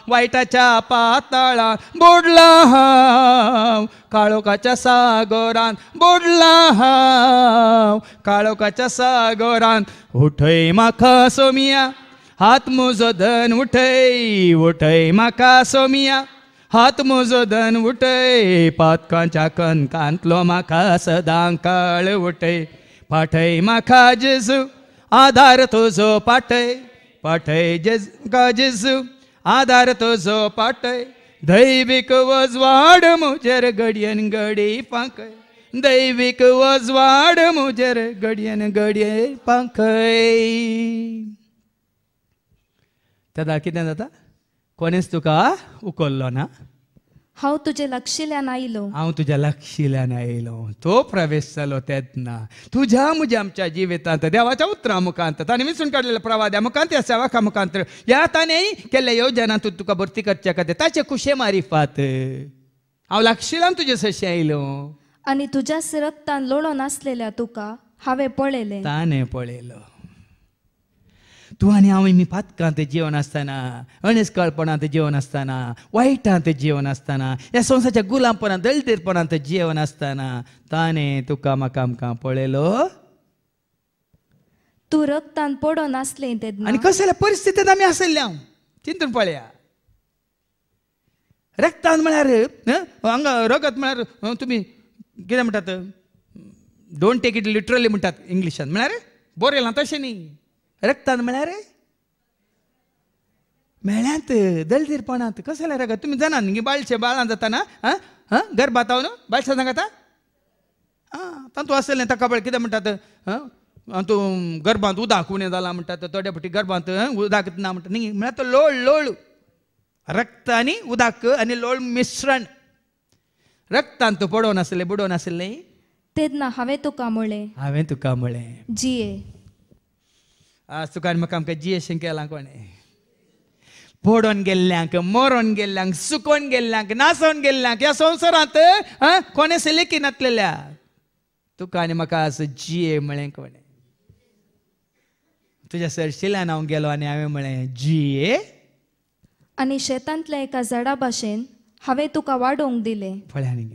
वाईटाच्या पातळा बुडला हा काळोखाच्या सागोरान बुडला हा काळोखाच्या सागोरान उठय माखा सोमिया हात मुजो धन उठय उठय माखा सोमिया हात म्हजो धन उठय पातकांच्या कांतलो म्हाका सदां काळ उठय पाठय माखा जेजू आधार तुझो पाठय पाठय जेज का जेजू आधार तुझो पाठय दैवीक वजवाड म्हजेर घडयेन घडी पांकय दैवीक वजवाड म्हजेर घडयेन घडये पांकय त्या कितें जाता कोणीच तुका उकल्लो ना हांव तुजे लक्षिल्यान आयलो हांव तुज्या लक्षिल्यान आयलो तो प्रवेश जालो तेदना तुझ्या म्हज्या आमच्या जिवितांत देवाच्या उतरां मुखांत ताणें विसून काडलेल्या प्रवाद्या मुखांत या सेवाका मुखांत ह्या ताणें केल्ल्या तूं तुका भरती करच्या खातीर ताचे कुशे मारिफात हांव लक्षिल्यान तुजे सशें आयलो आनी तुज्या सिरक्तान लोळो नासलेल्या तुका हांवें पळयलें ताणें पळयलो आणि आम्ही फातकांत जेवण आसतना अणेसकाळपणांत जेवण आसतना वायटांत जेवण आसतना ह्या संवसाच्या गुलामपणांत दळितपणांत जेवण आसतना ताणे तुका म्हाका का पळयलो तूं रक्तान पडून असले ते आणि कसल्या परिस्थितीत आम्ही आसले हांव चिंतून पळया रक्तान म्हळ्यार हांगा रगत म्हळ्यार तुमी कितें म्हणटात डोंट टेक इट लिटरली म्हणटात इंग्लिशान म्हळ्यार बरयलां तशें न्ही रक्तान म्हळ्यार रे मेळ्यांत दलदीरपणांत जाल्यार रगत तुमी जाणा न्ही बाळशे बाळां जाताना आं आं गर्भात हांव न्हू बाळशे सांगाता आं तांतू आसलें ताका पळय कितें म्हणटात आं तूं गर्भांत उदक उणें जालां म्हणटात थोड्या फावटी गर्भांत उदक ना म्हणटा न्ही म्हळ्यार तो लोळ लोळ रक्त आनी उदक आनी लोळ मिश्रण रक्तांत पडोवन आसलें बुडोवन आसलें तेन्ना हांवें तुका म्हळें हांवें तुका म्हळें जिये सुखान म्हाका आमकां जियेशें केलां कोणें फोडोन गेल्ल्यांक मरोन गेल्ल्यांक सुकोन गेल्ल्यांक नासोन गेल्ल्यांक ह्या संवसारांत कोणें सिलेकी नातलेल्या तुका आनी म्हाका आज जिये म्हळें कोणें तुज्या सर्शिल्यान हांव गेलो आनी हांवें म्हळें जिये आनी शेतांतल्या एका झाडा भाशेन हांवें तुका वाडोवंक दिलें फळ्यांनी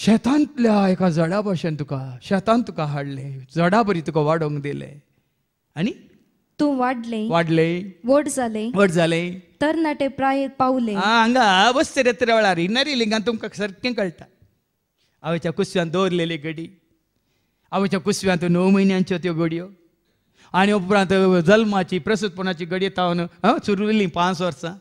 शेतांतल्या एका जडा भाशेन तुका शेतांत तुका हाडलें जडा बरी तुका वाडोवंक दिलें आनी तू वाडले वाडले वड झाले वड जाले तरणाटे प्राय पावले हांगा बस रेत्रे वेळार इनारी लिंगान तुमकां सारकें कळटा आवयच्या कुसव्यान दवरलेली गडी आवयच्या कुसव्यांत णव म्हयन्यांच्यो त्यो गडयो आनी उपरांत जल्माची प्रसुतपणाची गडी तावन सुरविल्ली पांच वर्सां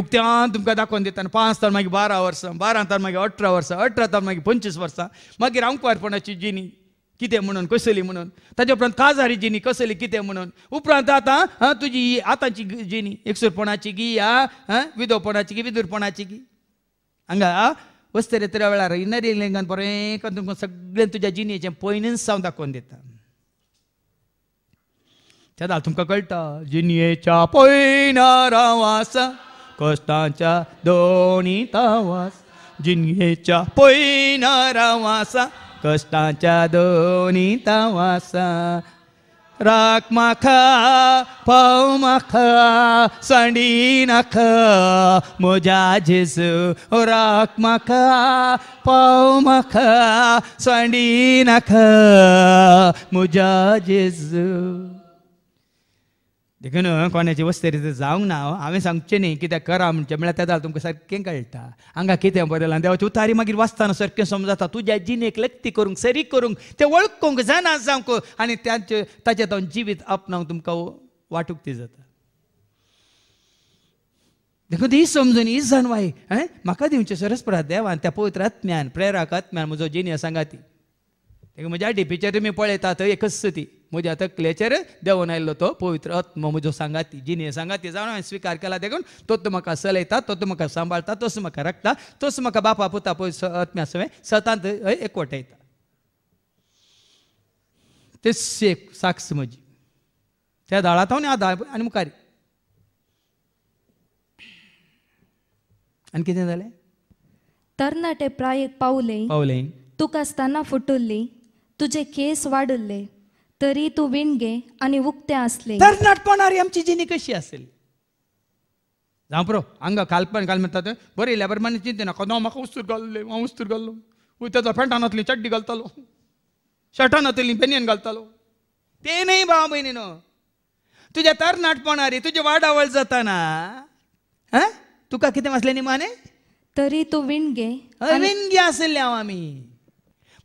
उक्त्यान तुमकां दाखोवन दिता आनी पांच तर मागीर बारा वर्सां बारा तर मागीर अठरा वर्सां अठरा तर मागीर पंचवीस वर्सां मागीर आमकारपणाची जिनी कितें म्हणून कसली म्हणून ताचे उपरांत काजारी जिनी कसली कितें म्हणून उपरांत आतां तुजी ही आतांची जिनी एकसुरपणाची गी या विधोपणाची गी विदुरपणाची गी हांगा वस्तरे त्र्या वेळार इनरी लिंगान बरें तुमकां सगळें तुज्या जिनयेचें पयनीच सावन दाखोवन दिता त्या तुमकां कळटा जिनयेच्या पयना राव कष्टाच्या दोन्ही तवास जिंगेच्या पोईनारा वासा कष्टाच्या दोन्ही तावासा राख माखा पाव माखा सांडी नाखा मोजा जेजू राख माखा पाव माखा सांडी नाखा जेजू देखून कोणाची वस्तरी जावंक ना हांवें सांगचें न्ही कितें करा म्हणचें म्हळ्यार जाल्यार तुमकां सारकें कळटा हांगा कितें बरयलां देवाची उतारी मागीर वाचताना सारकें समजता तुज्या जिणेक लक्ती करूंक सरी करूंक तें वळखूंक जायना जावंक आनी ताचे ताचे तो जिवीत आपणावंक तुमकां वाटूंक ती जाता देखून ही समजून ही जाणवाय हय म्हाका दिवचें सरस्परा देवान त्या पवित्र आत्म्यान प्रेरक आत्म्यान म्हजो जिनियस सांगा ती म्हज्या डिपीचेर तुमी पळयता थंय एकच ती मुझे आता क्लेचर देवनायल्लो तो पवित्र आत्मा मुझो संगाती जिने संगाती जावन हांवें स्विकार केला देखून तो म्हाका सलयता तो म्हाका सांबाळटा तोच म्हाका राखता तोच म्हाका बापा पुता पय आत्म्या सवें सतांत एकवटयता ते शेक साक्ष म्हजी त्या दाळात हांव आदाळ आनी मुखार आनी कितें जालें तरणाटे प्रायेक पावले पावले तुका आसतना फुटुल्ली तुझे केस वाडुल्ले तरी तू विणगे आणि उक्ते असले तर नटकवणारी आमची जिनी कशी असेल जाऊ हांगा काल पण काल म्हणतात बरं लेबर बरं चिंता चिंते नाका ना म्हाका उस्तूर घालले हांव उस्तूर घाललो वय तेजो चड्डी घालतालो शर्टानांतली बेनियन घालतालो ते नाही भाव भयणीन तुझ्या तर नाटपणारी तुझी वाडावळ जाताना हा तुका कितें वाचलें माने तरी तू विणगे विणगे असेल हांव आमी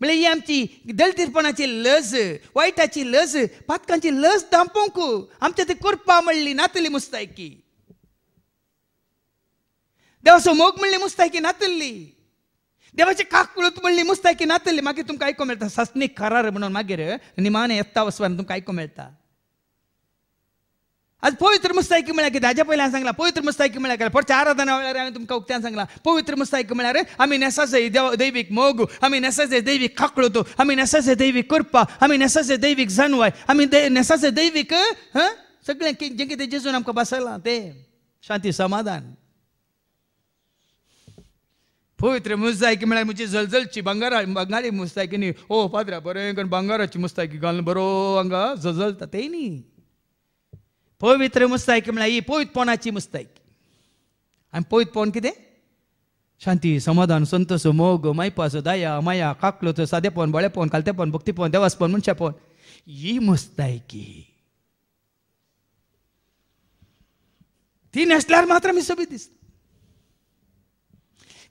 म्हणजे ही आमची दलितपणाची लज वायटाची लज पातकांची लज दांपोवंक आमच्या ती करपा म्हणली नातली मुस्तायकी देवाचो मोग म्हणली मुस्तायकी नातल्ली देवाचे काकुळत म्हणली मुस्तायकी नातल्ली मागीर तुमकां आयकूंक मेळटा सासनीक करार म्हणून मागीर निमाने येता वसवान तुमकां आयकूंक मेळटा आज पवित्र मुस्तायकी म्हळ्या कितें हाज्या पयल्यान सांगला पवित्र मुस्तायकी म्हळ्यार कितें फक्त आराधना वेळार हांवें तुमकां उक्त्यान सांगला पवित्र मुस्तायकी म्हळ्यार आमी नेसाचे देव दैवीक मोगू आमी नेसाचे दैवीक खाकळोतो आमी नेसाचे दैवीक करपा आमी नेसाचे दैवीक जनवाय आमी नेसाचे दैवीक सगळे सगळें जें कितें जेजून आमकां बसयलां तें शांती समाधान पवित्र मुस्तायकी म्हळ्यार म्हजी जलजलची बंगारा बंगाली मुस्तायकी न्ही ओ पाद्रा बरें करून बंगाराची मुस्तायकी घालून बरो हांगा जजलता तें न्ही पवित्र ಮುಸ್ತಾಯ್ಕಿ ही ही पोणाची मुस्ताईक आणि पवित पोवन कितें शांती समाधान संतोष मोग मायपासो दया माया काकलो तो सादे पोवन बळे पोवन कालते पोवन भक्ती पोन देवास पोन मनशा ही मुस्तायकी ती नसल्यार मात्र मी सोबीत दिसता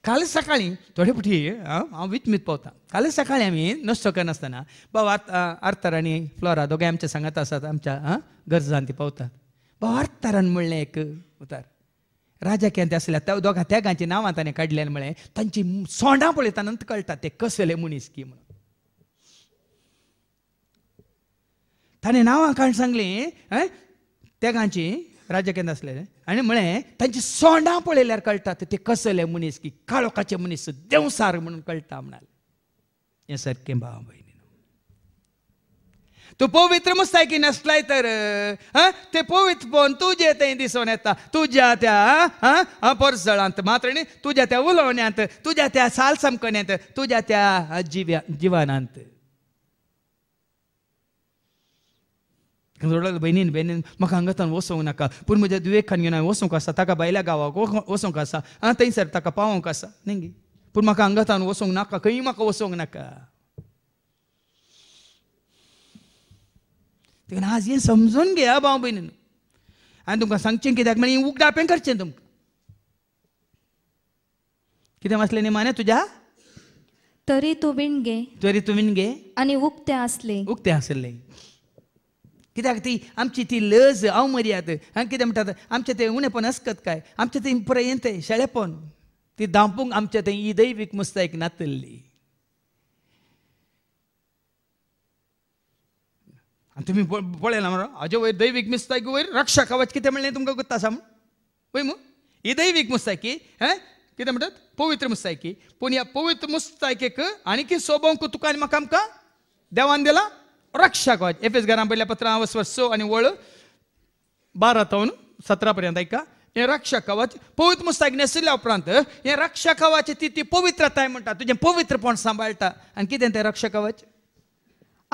काल सकाळी थोडे पुठी हांव वीथ मीत पावता काल सकाळी आमी नश्टो करनासतना बाबा आर्थर आनी फ्लोरा दोगांय आमच्या सांगात आसात आमच्या गरजान ती पावतात बाबा आर्थरान म्हणलें एक उतार राजा केंद्र आसल्या त्या दोघां त्यागांची नांवां ताणें काडल्यान म्हळें तांची सोंडां पळयतना कळटा ते कसले मनीस की म्हणून ताणें नांवां काण सांगली तेगांची राजा केंद्र आसलेले आणि म्हळें त्यांची सोंडा पळयल्यार कळतात ते कसले मनीस की काळोखाचे मनीस देवसार म्हणून कळटा म्हणाले या सारखे भाव भयणी तूं पवित्र की नसलाय तर ते पवित्र पोवन तुझे ते दिसून येता तुझ्या त्या परसळांत मात्र न्ही तुज्या त्या उलवण्यात तुज्या त्या सालसमकण्यांत तुज्या त्या जीव्या जीवनांत थोडो बहिणीन बहिणीन म्हाका हांगासान वचोंक नाका पूण म्हज्या दुवेकान घेवन हांवें वचोंक आसा ताका बायल्या गांवांक वचोंक आसा आं थंयसर ताका पावोंक आसा न्ही गे पूण म्हाका हांगासान वचोंक नाका खंयी म्हाका वचोंक नाका देखून आज हें समजून घेया भाव भयणीन हांवें तुमकां सांगचें कित्याक म्हळ्यार हें उगडापें करचें तुमकां कितें आसलें न्ही माने तुज्या तरी तुबीन गे तरी तुमीन गे आनी उक्तें आसलें उक्तें आसलें कित्याक ती आमची ती लज अवमर्याद हांगा कितें म्हणटात आमचें तें उणेपण आसकत काय आमचें थंय पर्यंत तें शेळेपण ती दांपूंक आमचें तें दैवीक मुस्तायक नातल्ली आनी तुमी पळयलां मरो हाजे वयर दैवीक मुस्तायकी वयर रक्षा कवच कितें म्हणलें तुमकां कोत्ता आसा म्हण पळय मू ही दैवीक मुस्तायकी हें कितें म्हणटात पवित्र मुस्तायकी पूण ह्या पवित्र मुस्तायकेक आनीकी सोबोवंक तुका आनी म्हाका आमकां देवान दिला एफ एस घरां पहिल्या पत्रां वसवर्स आणि आनी वळ बारा तावन सतरा पर्यंत ऐका हे रक्षा कवच पवित्र मुस्ताक नेसिल्ल्या उपरांत हे रक्षा कवच ती ती पवित्रताय म्हणटा तुजें पवित्रपण सांबाळटा आणि कितें तें रक्षा कवच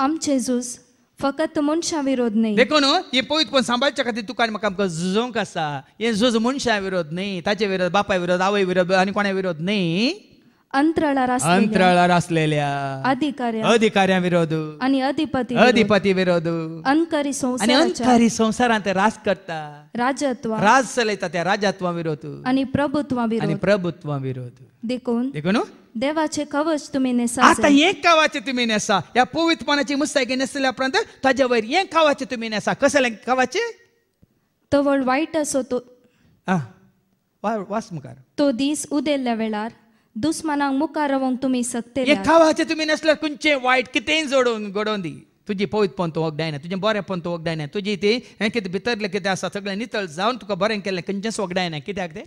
आमचे झूज फकत मनशा विरोध न्ही देखून हे पवित्रपण सांबाळच्या खातीर तुका म्हाका आमकां झुजोंक आसा हे झूज मनशा विरोध न्ही ताचे विरोध बापाय विरोध आवय विरोध आनी कोणा विरोध न्ही अंतराळार असलेल्या अधिकारी अधिकाऱ्या विरोध आणि अधिपती अधिपती विरोध अंकारी संसार अंकारी संसारांत राज करता राजत्व राज चलयता त्या राजत्वा विरोध आणि प्रभुत्व विरोध आणि विरोध देखून देखून देवाचे कवच तुम्ही नेसा आता हे कवच तुम्ही नेसा या पवित्रपणाची मुस्तायकी नेसल्या प्रांत ताज्या वयर हे कवच तुम्ही नेसा कसले कवच तो वायट असो तो वास मुखार तो दिस उदेल्या वेळार दुस्मानांक मुखार रवंक तुमी सकते खावाचे तुम्ही नसल्यास तुमचे वायट कितेंय जोडून घडोवन दी तुजी पवित पंत वगडायना तुजें बरें पंत वगडायना तुजी ती हें कितें भितरले कितें आसा सगळें नितळ जावन तुका बरें केलें खंयचेंच वगडायना कित्याक तें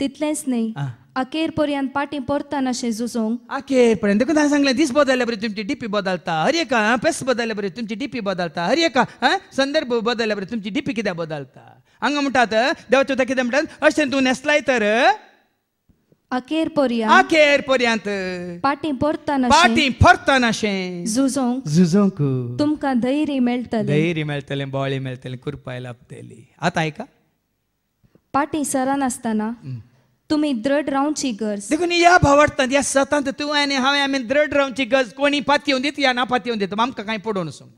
तितलेंच न्ही आखेर पर्यंत पाटी परताना अशें झुजोंक आखेर पर्यंत देखून हांवें सांगलें दीस बदलले बरी तुमची डीपी बदलता हर एका पेस बदलले बरी तुमची डीपी बदलता हर एका संदर्भ बदलले बरी तुमची डीपी कित्याक बदलता हांगा म्हणटात देवाचे कितें म्हणटात अशें तूं न्हेसलाय तर अखेर पर्यंत अखेर पर्यंत पाटी परतना पाटी परतना शें झुजोंक झुजोंक तुमकां धैर्य मेळटलें धैर्य मेळटलें बोळी मेळटलें कृपाय लाभतली आतां आयका पाटी नसताना तुम्ही द्रढ रावची गरज देखून या भावार्थान या सतांत तूं आनी हांवें आमी दृढ रावची गरज कोणी पाती दिता या ना पातयेवन दिता आमकां कांय पडो नसूंक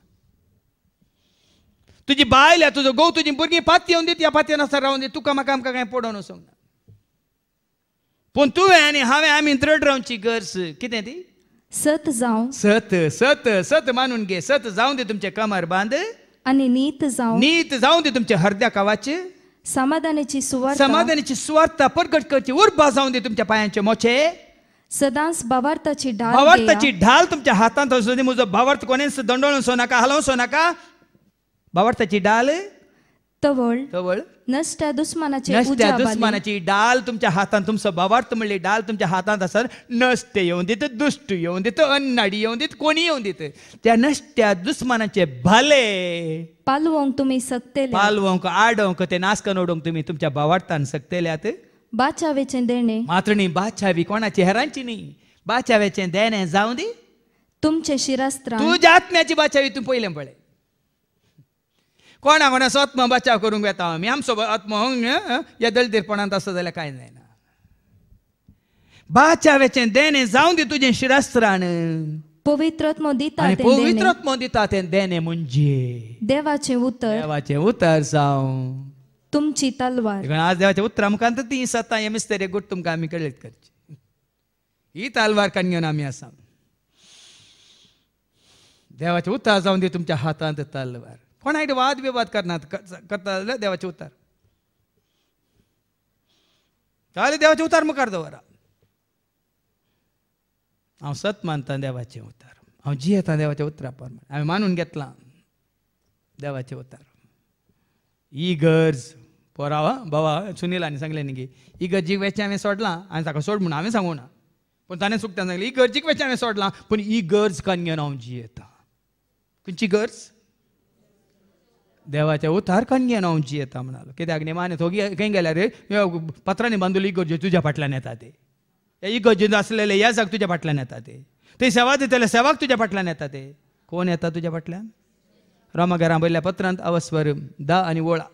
तुजी बायल तुजो घोव तुजी भुरगीं पाती दिता या पाती आसा रावन दी तुका म्हाका आमकां कांय पडोवन नसूंक पूण तुवें आनी हांवें आमी रावची गरज कितें ती सत जावं सत सत सत मानून घे सत जावं दे तुमचे कमर बांद आणि नीत जावं नीत जावं दे तुमच्या हरद्या कावाचे समाधानाची सुवार समाधानाची सुवार्ता परगट करची उर्बा जावं दे तुमच्या पायांचे मोचे सदांच भावार्थाची ढाल भावार्थाची ढाल तुमच्या हातांत असू दी म्हजो भावार्थ कोणेच दंडोळून सो नाका सोनाका सो नाका भावार्थाची ढाल तवळ तवळ नसत्या दुस्मानाचे नसत्या दुस्मानाची डाल तुमच्या हातान तुमचो बाबार्थ म्हणले डाल तुमच्या हातांत आसा नसते येऊन दित दुष्ट येऊन देत अन्नाडी येऊन दित कोणी येऊन दित त्या नसत्या दुस्मानाचे भाले पालवंक तुम्ही सत्तेले पालवंक आडवंक ते नासकन ओडोंक तुम्ही तुमच्या भावार्थान सकतेल्यात बाचावेचे देणे मात्र न्ही बाचावी कोणाची हेरांची न्ही बाचावेचे देणे जावं दी तुमचे शिरास्त्र तुझ्या आत्म्याची बाचावी तू पयलें पळे कोणा हांगा असो बचाव करूंक येता आमी आम सोबत आत्महंग या दलतीरपणांत आसा जाल्यार कांय जायना बाचावेचें देणें जावं दी तुजें शिरस्त्रान पवित्रत्म दिता पवित्रत्म दिता तें देणें म्हणजे देवाचें उतर देवाचें उतर जावं तुमची तलवार आज देवाचें उतर आमकां ती सत्ता हे मिस्तेरी गुट तुमकां आमी कळीत करची ही तलवार कान घेवन आमी आसा देवाचें उतर जावं दी तुमच्या हातांत तलवार कोणाकडे वाद विवाद करणार करता झालं देवाचे उतार जाल्यार देवाचे उतार मुखार दवरा हांव सत मानता देवाचे उतार हांव जियेता देवाच्या उतरा प्रमाणे हांवें मानून घेतला देवाचे उतार ही गरज पोरावा बाबा सुनील आणि न्ही की ही गरजीक वेचें हांवें सोडलां आनी ताका सोड म्हणून हांवें सांगू पूण ताणें सुकतान सांगलें ही गरजीक वेचें हांवें सोडला पूण ही गरज कान घेवन हांव जियेता खंयची गरज देवाचे उतार कणगेन हांवची येता म्हणालो कित्याक न्ही माने थोगी खंय गेल्या रे पत्रांनी बांदूल इगर्जे तुज्या फाटल्यान येता ते इगर्जे आसलेले आसलेले येसाक तुज्या फाटल्यान येता ते ते सेवा दितले सेवाक तुज्या फाटल्यान येता ते कोण येता तुज्या फाटल्यान रामा घरा पत्रांत अवस्वर द आनी वळा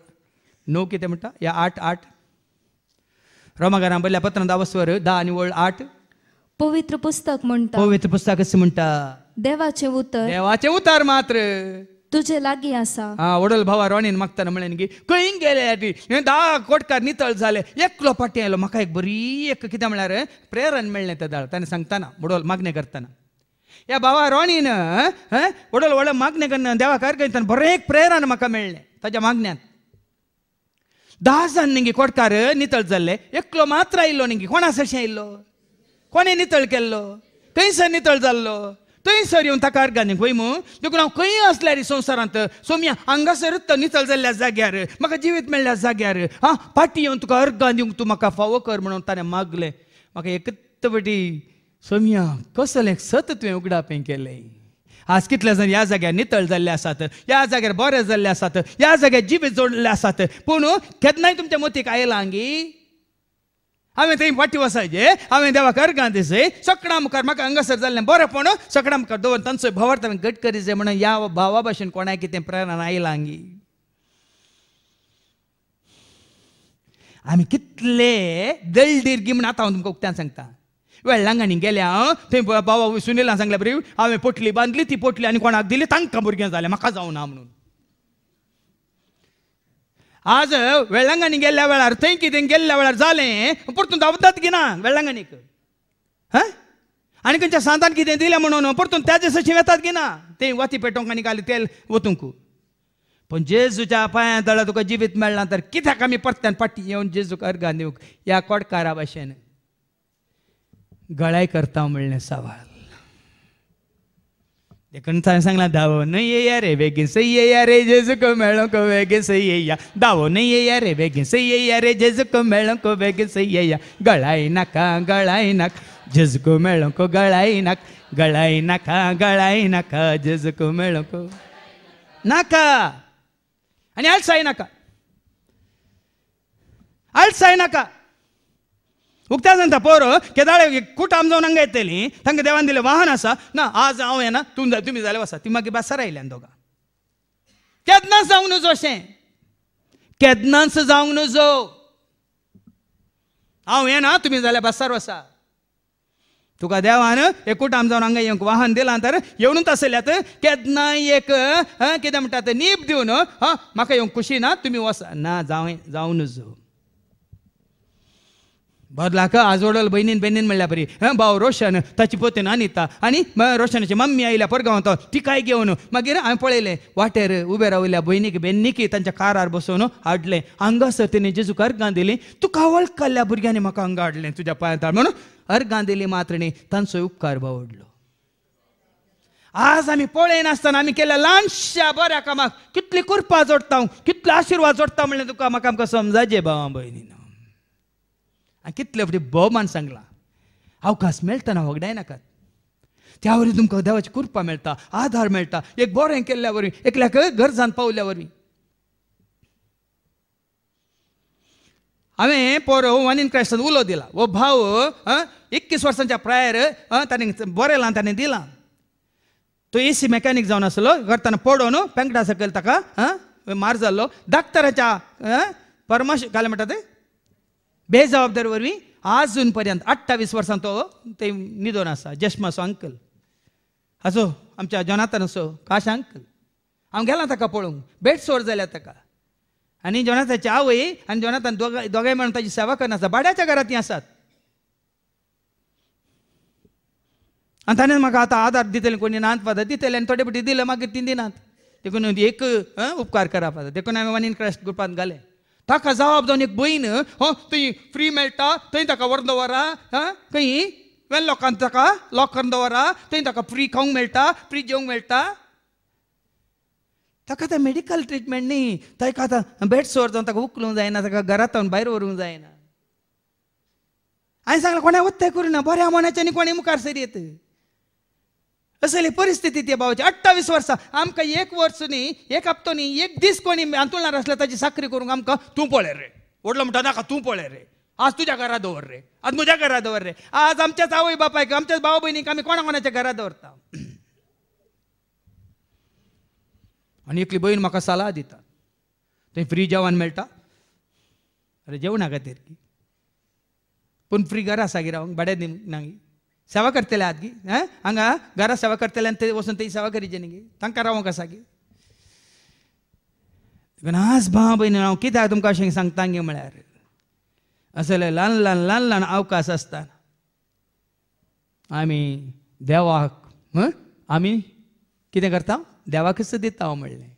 णव कितें म्हणटा या आठ आठ रामा घरा पत्रांत अवस्वर द आनी वळ आठ पवित्र पुस्तक म्हणटा पवित्र पुस्तक अशें म्हणटा देवाचे उतर देवाचे उतार मात्र तुझे लागी आसा हा वडोल भावा रोणीन मागताना म्हणे की खं गेले आटी धा कोटकार नितळ झाले एकलो पाटी आयलो म्हाका एक बरी एक कितें म्हळ्यार प्रेरण मेळ्ळें ते दाळ ताणें सांगताना वडोल मागणें करताना या भावा रोणीन वडोल वडल मागणें करना देवा कार्यकर्त्यान बरें एक प्रेरण म्हाका मेळ्ळें ताच्या मागण्यांत धा जाण न्ही कोटकार नितळ जाल्ले एकलो मात्र आयिल्लो न्ही कोणा सशें आयिल्लो कोणें नितळ केल्लो खंयसर नितळ जाल्लो सर येवन ताका ತಕಾರ खंय ಹೊಯ್ಮು देखून हांव खंय असल्या रे संवसारांत सोमी हांगासरच तनिचल जाल्ल्या जाग्यार म्हाका जिवीत मेळ्ळ्या जाग्यार हां फाटी येवन तुका अर्गां दिवंक तूं म्हाका फावो कर म्हणून ताणें मागलें म्हाका एक फाटी सोमिया कसलें सत तुवें उगडापें केलें आज कितले जाण ह्या जाग्यार नितळ जाल्ले आसात ह्या जाग्यार बरे जाल्ले आसात ह्या जाग्यार जिवीत जोडले आसात पूण केन्नाय तुमच्या मतीक आयलां आंगी हांवें थंय वाटी वसायचे हांवें देवाक अर्गां दिसय सकडां मुखार म्हाका हांगासर जाल्लें बरें पूण सकडा मुखार दवरून तांचो भावार्थ हांवें घट करीचे म्हणून ह्या भावा भाशेन कोणाक कितें प्रेरणा आयलां हांगी आमी कितले दळदीर म्हण आतां हांव तुमकां उक्त्यान सांगता वेळ आनी गेले हांव थंय बाबा सुनिलां सांगल्या बरी हांवें पोटली बांदली ती पोटली आनी कोणाक दिली तांकां भुरग्यां जालें म्हाका जावना म्हणून आज वेळांगणी गेल्या वेळार थंय कितें गेल्ल्या वेळार जालें परतून धांवतात की ना वेळंगणीक आनी खंयच्या सांतान कितें दिलें म्हणून परतून त्या दिसाशी येतात की ना ते वती पेटोवंक आनी घाली तेल वतूंक पण जेजूच्या पांयां तळा तुका जिवीत मेळना तर कित्याक आमी परत्यान पाटी येवन जेजूक अर्घान दिवंक ह्या कोडकारा भाशेन गळाय करता म्हणलें सवाल देखण सांगला दावो नाही ये या रे बेगे सही ये या रे जेजू को मेळो को या धावो नाही ये या रे बेगे सही ये या रे जेजू को मेळो को बेगे सही ये या गळाय नाका गळाई नाक जेजू को गळाई नाका गळाई नाका जेजू मेळो को नाका आणि आळसाय नाका आळसाय नाका उक्त्याजंता पोरं केदाळे आम आमजावन हांगा येतली तांकां देवान दिलें वाहन आसा ना आज हांव येना तूं जाय तुमी जाल्यार वसा ती मागीर बासार आयल्यान दोगां केदनाच जावंक नजो अशें केदनाच जावंक नजो हांव येना तुमी जाल्यार बासार वसा तुका देवान एकूट आमजावन हांगा येवंक वाहन दिलां तर येवनूच आसल्यात केदना एक कितें म्हणटात नीप दिवन म्हाका येवंक खुशी ना तुमी वसा ना जावं जावं नजो बदला का आजोडल बहिणीन बहिणीन म्हणल्या बरी भाऊ रोशन ताची पोतीन अनिता आनी रोशनाची मम्मी आयल्या ती तिकाय घेऊन मागीर हांवें पळयलें वाटेर उबे रावल्या बहिणीक बेन्नीकी तांच्या कारार बसोवन हाडलें हांगासर तिणें जेजूक अर्गां दिली तुका वळखल्ल्या भुरग्यांनी म्हाका हांगा हाडलें तुज्या पांयांत म्हणून अर्गां दिली मात्रणी तांचो उपकार बावडलो आज आमी पळयनासतना आमी केल्या ल्हानशा बऱ्या कामाक कितली कुरपा जोडटा कितलो आशिर्वाद जोडता म्हणलें तुका म्हाका आमकां समजाजे भावा भयणीन आणि कितले फावटी भोवमान सांगलां हांव मेळटना वगडाय नाकात त्या वरवीं तुमकां देवाची कृपा मेळटा आधार मेळटा एक बोरे केल्ल्या वरवीं एकल्याक गरजान पावल्या वरवीं हांवें पोरो वनीन क्रायस्तान उलो दिला हो भाव एकवीस वर्सांच्या प्रायर ताणें बरयलां ताणें दिलां तो ए सी मॅकॅनीक जावन आसलो करताना पडोन पेंकडा सकयल ताका मार जाल्लो डाक्टराच्या परमाश घालें म्हणटा ते बेजबाबदारी वरवी आज पर्यंत अठ्ठावीस वर्सां तो ते निदोन आसा जश्मासो अंकल हजो आमच्या असो काश अंकल हांव गेलां ताका पळोवंक बेड सोर जाल्या ताका आनी जॉनाथाची आवय आनी जॉनाथान दोगां दोगांय म्हणून ताची सेवा करनासता भाड्याच्या घरांत तीं आसात आनी ताणें म्हाका आतां आदार दितले कोणी नात फादर दितले आनी थोडे फाटी दिले मागीर तीं दिनात देखून एक उपकार करप आतां देखून हांवें वन इन क्रस्ट ग्रुपांत घालें ताका जबाब एक भयण हो थंय फ्री मेळटा थंय ताका व्हर दवरा आं खंय वेल लोकांक ताका लॉक करून दवरा थंय ताका फ्री खावंक मेळटा फ्री जेवंक मेळटा ताका आतां मेडिकल ट्रिटमेंट न्ही ताका आतां बेड सोर जावन ताका उखलूंक जायना ताका घरांत भायर व्हरूंक जायना हांवें सांगलें कोणें वत्ताय करूं ना बऱ्या मनाच्यांनी कोणें मुखार सर येत परिस्थिती ती भावाची अठ्ठावीस वर्सां आमकां एक वर्स न्ही एक हप्तो न्ही एक दीस कोणी आंतुळणार असलं ताची साखरी करूंक आमकां तूं पळय रे व्हडलो म्हणटा नाका तूं पळय रे आज तुज्या घरा दवर रे आज म्हज्या घरा दवर रे आज आमच्याच आवय बापायक आमच्याच भाव भयणीक आमी कोणा कोणाच्या घरा दवरता आनी एकली भयण म्हाका सलाह दिता थंय फ्री जेवण मेळटा अरे जेवणा खातीर पूण फ्री घरा सागी रावंक भाड्या दिवंक ना सेवा ಕರ್ತಿಲ್ಲ ಆದ್ಗಿ ಹಾಂ ಹಂಗ ಗರ ಸೇವಾ ಕರ್ತಿಲ್ಲ ಅಂತ ವಸಂತ ಈ ಸೇವಾ ಕರಿ ಜನಿಗೆ ತಂಕ विनास बाब हांव कित्याक तुमकां अशें सांगता गे म्हळ्यार असले ल्हान ल्हान ल्हान ल्हान अवकाश आसताना आमी देवाक आमी कितें करता देवाकच दिता म्हणलें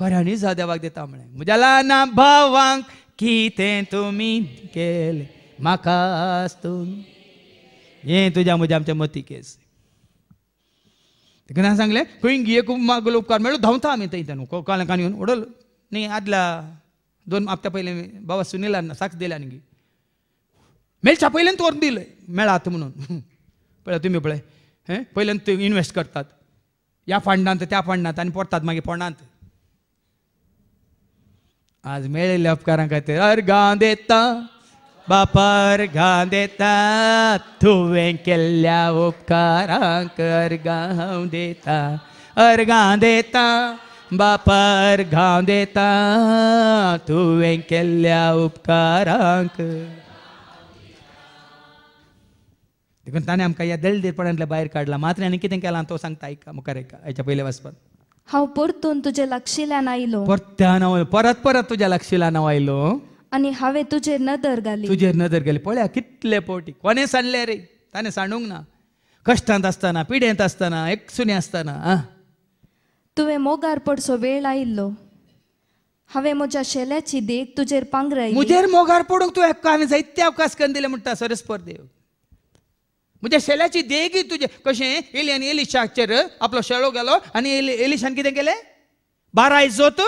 खऱ्यांनीच हांव देवाक दिता म्हणलें म्हज्या ल्हाना भावांक कितें तुमी म्हाका ये तुझ्या मुझे आमच्या मती केस तेन्ना सांगले खंय एक खूप मागलो उपकार मेळो धांवता आमी थंय को कोकालां उडल नाही आदला दोन हप्त्या पहिले बाबा सुनिलान साक्ष दिल्या न्ही पहिल्यांद छापयल्यान तोरून दिलें मेळात म्हणून पळय तुम्ही पळय हे पयल्यान ते इन्व्हेस्ट करतात या फंडांत त्या फंडांत आणि पडतात मागीर फंडांत आज मेळिल्ल्या उपकारां खातीर अर्गां देता बापार घान देता तुवें केल्ल्या उपकारांक अर्गांव देता अर्गां देता बापार घाव देता तुवें केल्ल्या उपकारांक देखून ताणें आमकां ह्या दळदीरपणांतल्या भायर काडला मात्र आनी कितें केलां तो सांगता आयका मुखार एका हाच्या पयले वचपाक हांव परतून तुज्या लक्षिल्यान आयलो परत्यान परत परत तुज्या लक्षिल्यान हांव आयलो आणि हांवें तुझे नदर घाली तुझे नदर घाली पळ्या कितले पोटी कोणे सांडले रे ताणें सांडूंक ना कश्टांत असताना पिडेंत असताना एक आसतना असताना तुवे मोगार पडसो वेळ आयिल्लो हांवें म्हज्या शेल्याची देख तुजेर पांगर मुझेर मोगार पडूंक तुवें हांवें जायते अवकाश करून दिले म्हणटा सरस्पर देव म्हज्या शेल्याची देगी तुजे कशें एलियान इलिशाचेर आपलो शेळो गेलो आनी एलिशान कितें केलें बारा इजोत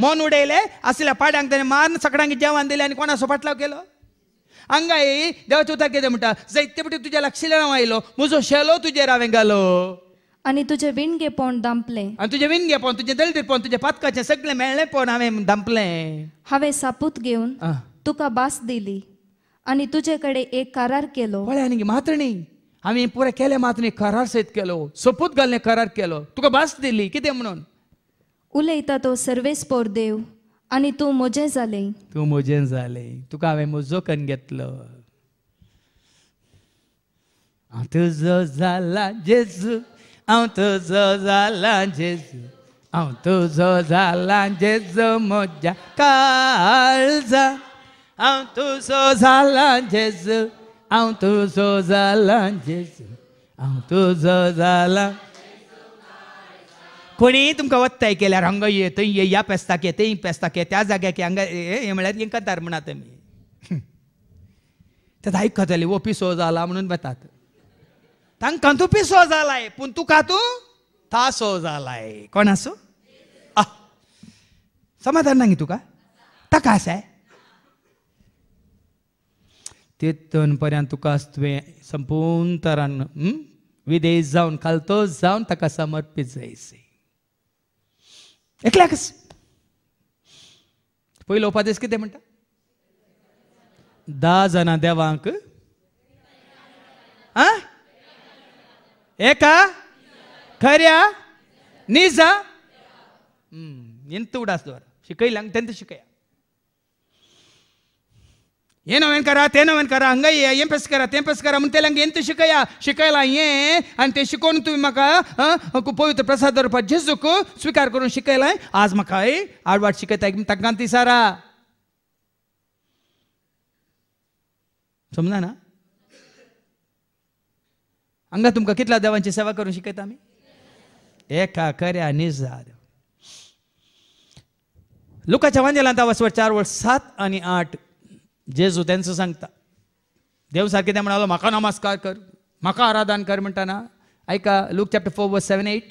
मन उडयले असल्या पाड्यांक ताणें मारून सगळ्यांक जेवण दिलें आनी कोणा पाटलाव केलो हांगाय देवा उतर कितें म्हणटा जैते पटी तुज्या लक्षिले आयलो म्हजो शेलो तुजेर हांवें घालो आनी तुजे विणगे पोंड दांपले आनी तुजे विणगे पोंड तुजे दलदीर पोंड तुजे पातकाचे सगळें मेळ्ळें पोंड हांवें दामपलें हांवें सापूत घेवन तुका बास दिली आनी तुजे कडे एक करार केलो पळय आनी मातणी हांवें पुरो केलें मातणी करार सयत केलो सोपूत घालने करार केलो तुका बास दिली कितें म्हणून उलयता तो सर्वे स्पोर देव आणि तू मोजे झाले तू म्हजें झाले तुका हांवें मोजो कन घेतलो हांव तुजो झाला जेजू हांव तुजो झाला जेजू हांव तुजो जेजो मोजा म्हज्या जा हांव तुजो झाला जेजू हांव तुजो झाला जेजू हांव तुजो झाला कोणी तुमकां वत्ताय केल्यार हांगा ये थंय ये ह्या पेस्ताक ये थंय पेस्ताक ये त्या जाग्याक हांगा हे म्हळ्यार लिंकतार म्हणा तुमी तें आयकतले वो पिसो जाला म्हणून बेतात तांकां तूं पिसो जालाय पूण तुका तूं तासो जालाय कोण आसूं समाधान ना गे तुका ताका आसाय तेतून पर्यंत तुका तुवें संपूर्ण तरान विदेश जावन कालतोच जावन ताका समर्पीत जायसी ऐकल्याकच पहिलं उपादेश किती म्हणता दहा जणा देवांक आ एका खऱ्या निजा इंत उडास द्वार शिकयला त्यांचं शिकया हे नव्यान करा ते नव्यान करा हंगास् ते पेस्कर शिकायला ये आणि ते शिकवून तुम्ही प्रसादूक स्वीकार करून शिकलाय आज मला आडवाट सारा समजा ना हंगा तुम्ही किती देवांची सेवा करून शिकता निव लोकच्या वांद्याला दावा स्वर चार वर सात आणि आठ जेजू त्यांचं सांगता देव सारखे ते म्हणालो मका नमस्कार कर मका आराधन कर म्हणताना आयका Luke chapter four verse seven eight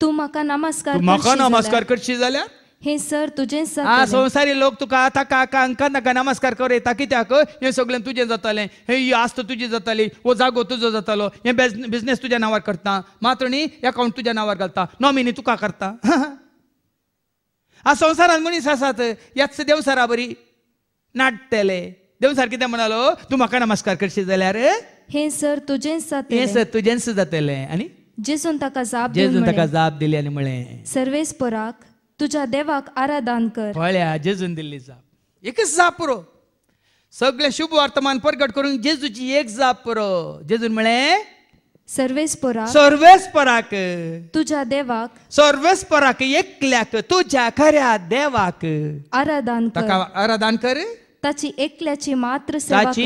तू मका नमस्कार मका नमस्कार करशी जाल्यार हे सर तुझे आ संवसारी लोक तुका ताका अंका नका नमस्कार येता कित्याक हे सगळं तुजें जातालें हे आस्त तुजी जाताली वो जागो तुजो जातालो हे बिझनेस तुज्या नांवार करता मात्र न्ही अकाउंट तुज्या नांवार घालता नॉमिनी तुका करता आ संसारात मनीस आसात याच देवसारा बरी नाट्यले देव सारखे त्या म्हणालो तू म्हाका नमस्कार करशी जाल्यार हे सर तुजेन जातले हे सर तुजेंच जातले आणि जेसून ताका जाप जेसून ताका जाप दिली आनी म्हळे सर्वेस पराक तुज्या देवाक आराधान कर पळ्या जेजून दिल्ली जाप एकच जाप पुरो सगळे शुभ वर्तमान प्रगट करून जेजूची एक जाप पुरो जेजून म्हळे सर्वेस पराक सर्वेस पराक तुझ्या देवाक सर्वेस पराक एकल्याक तुझ्या खऱ्या देवाक आराधान ताका आरादान कर ताची एकल्याची मात्र सेवा कर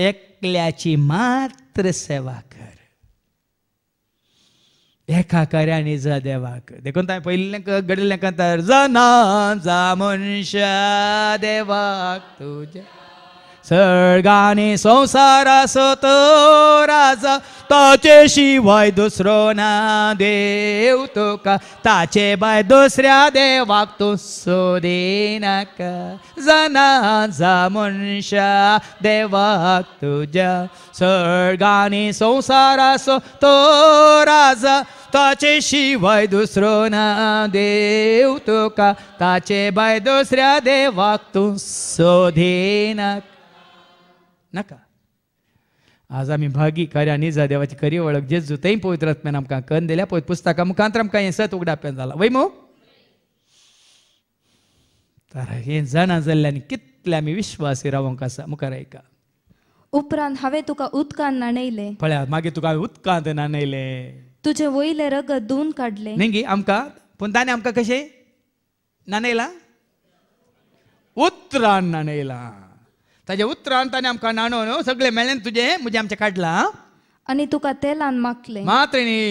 एकल्याची मात्र सेवा कर देखा कार्याने जा कर देखून ताय पहिले घडले कांतार जना जा मनशा देवाक तुझ्या सर्गाने संसारा सत राजा ताचे शिवाय दुसरो ना देव तुका ताचे बाय दुसऱ्या देवाक तूं सोदिनाका जाणा जा मनशा देवाक तुज्या सर्गाने संसाराचो तो राजा ताचे शिवाय दुसरो ना देव तुका ताचे बाय दुसऱ्या देवाक तूं सोदिनाका नका आज आम्ही भागी खऱ्या निजा देवाची करी ओळख जे जुतई पवित्र आत्म्यान आमकां कन दिल्या पळय पुस्तकां मुखांतर आमकां हें सत उगडाप्यान जालां वै तर हे जाणा जाल्ल्यान कितले आमी विश्वासी रावंक आसा मुखार आयका उपरांत हांवें तुका उदकान नाणयले पळया मागीर तुका हवे उदकांत नाणयले तुजे वयले रगत धुवन काडले नेंगी आमकां पूण ताणें आमकां कशें नाणयलां उतरान नाणयलां ताजे उतरान ताणें आमकां नाणो न्हू सगळें मेळ्ळें तुजें म्हजें आमचें काडलां आनी तुका तेलान मागलें मात्र न्ही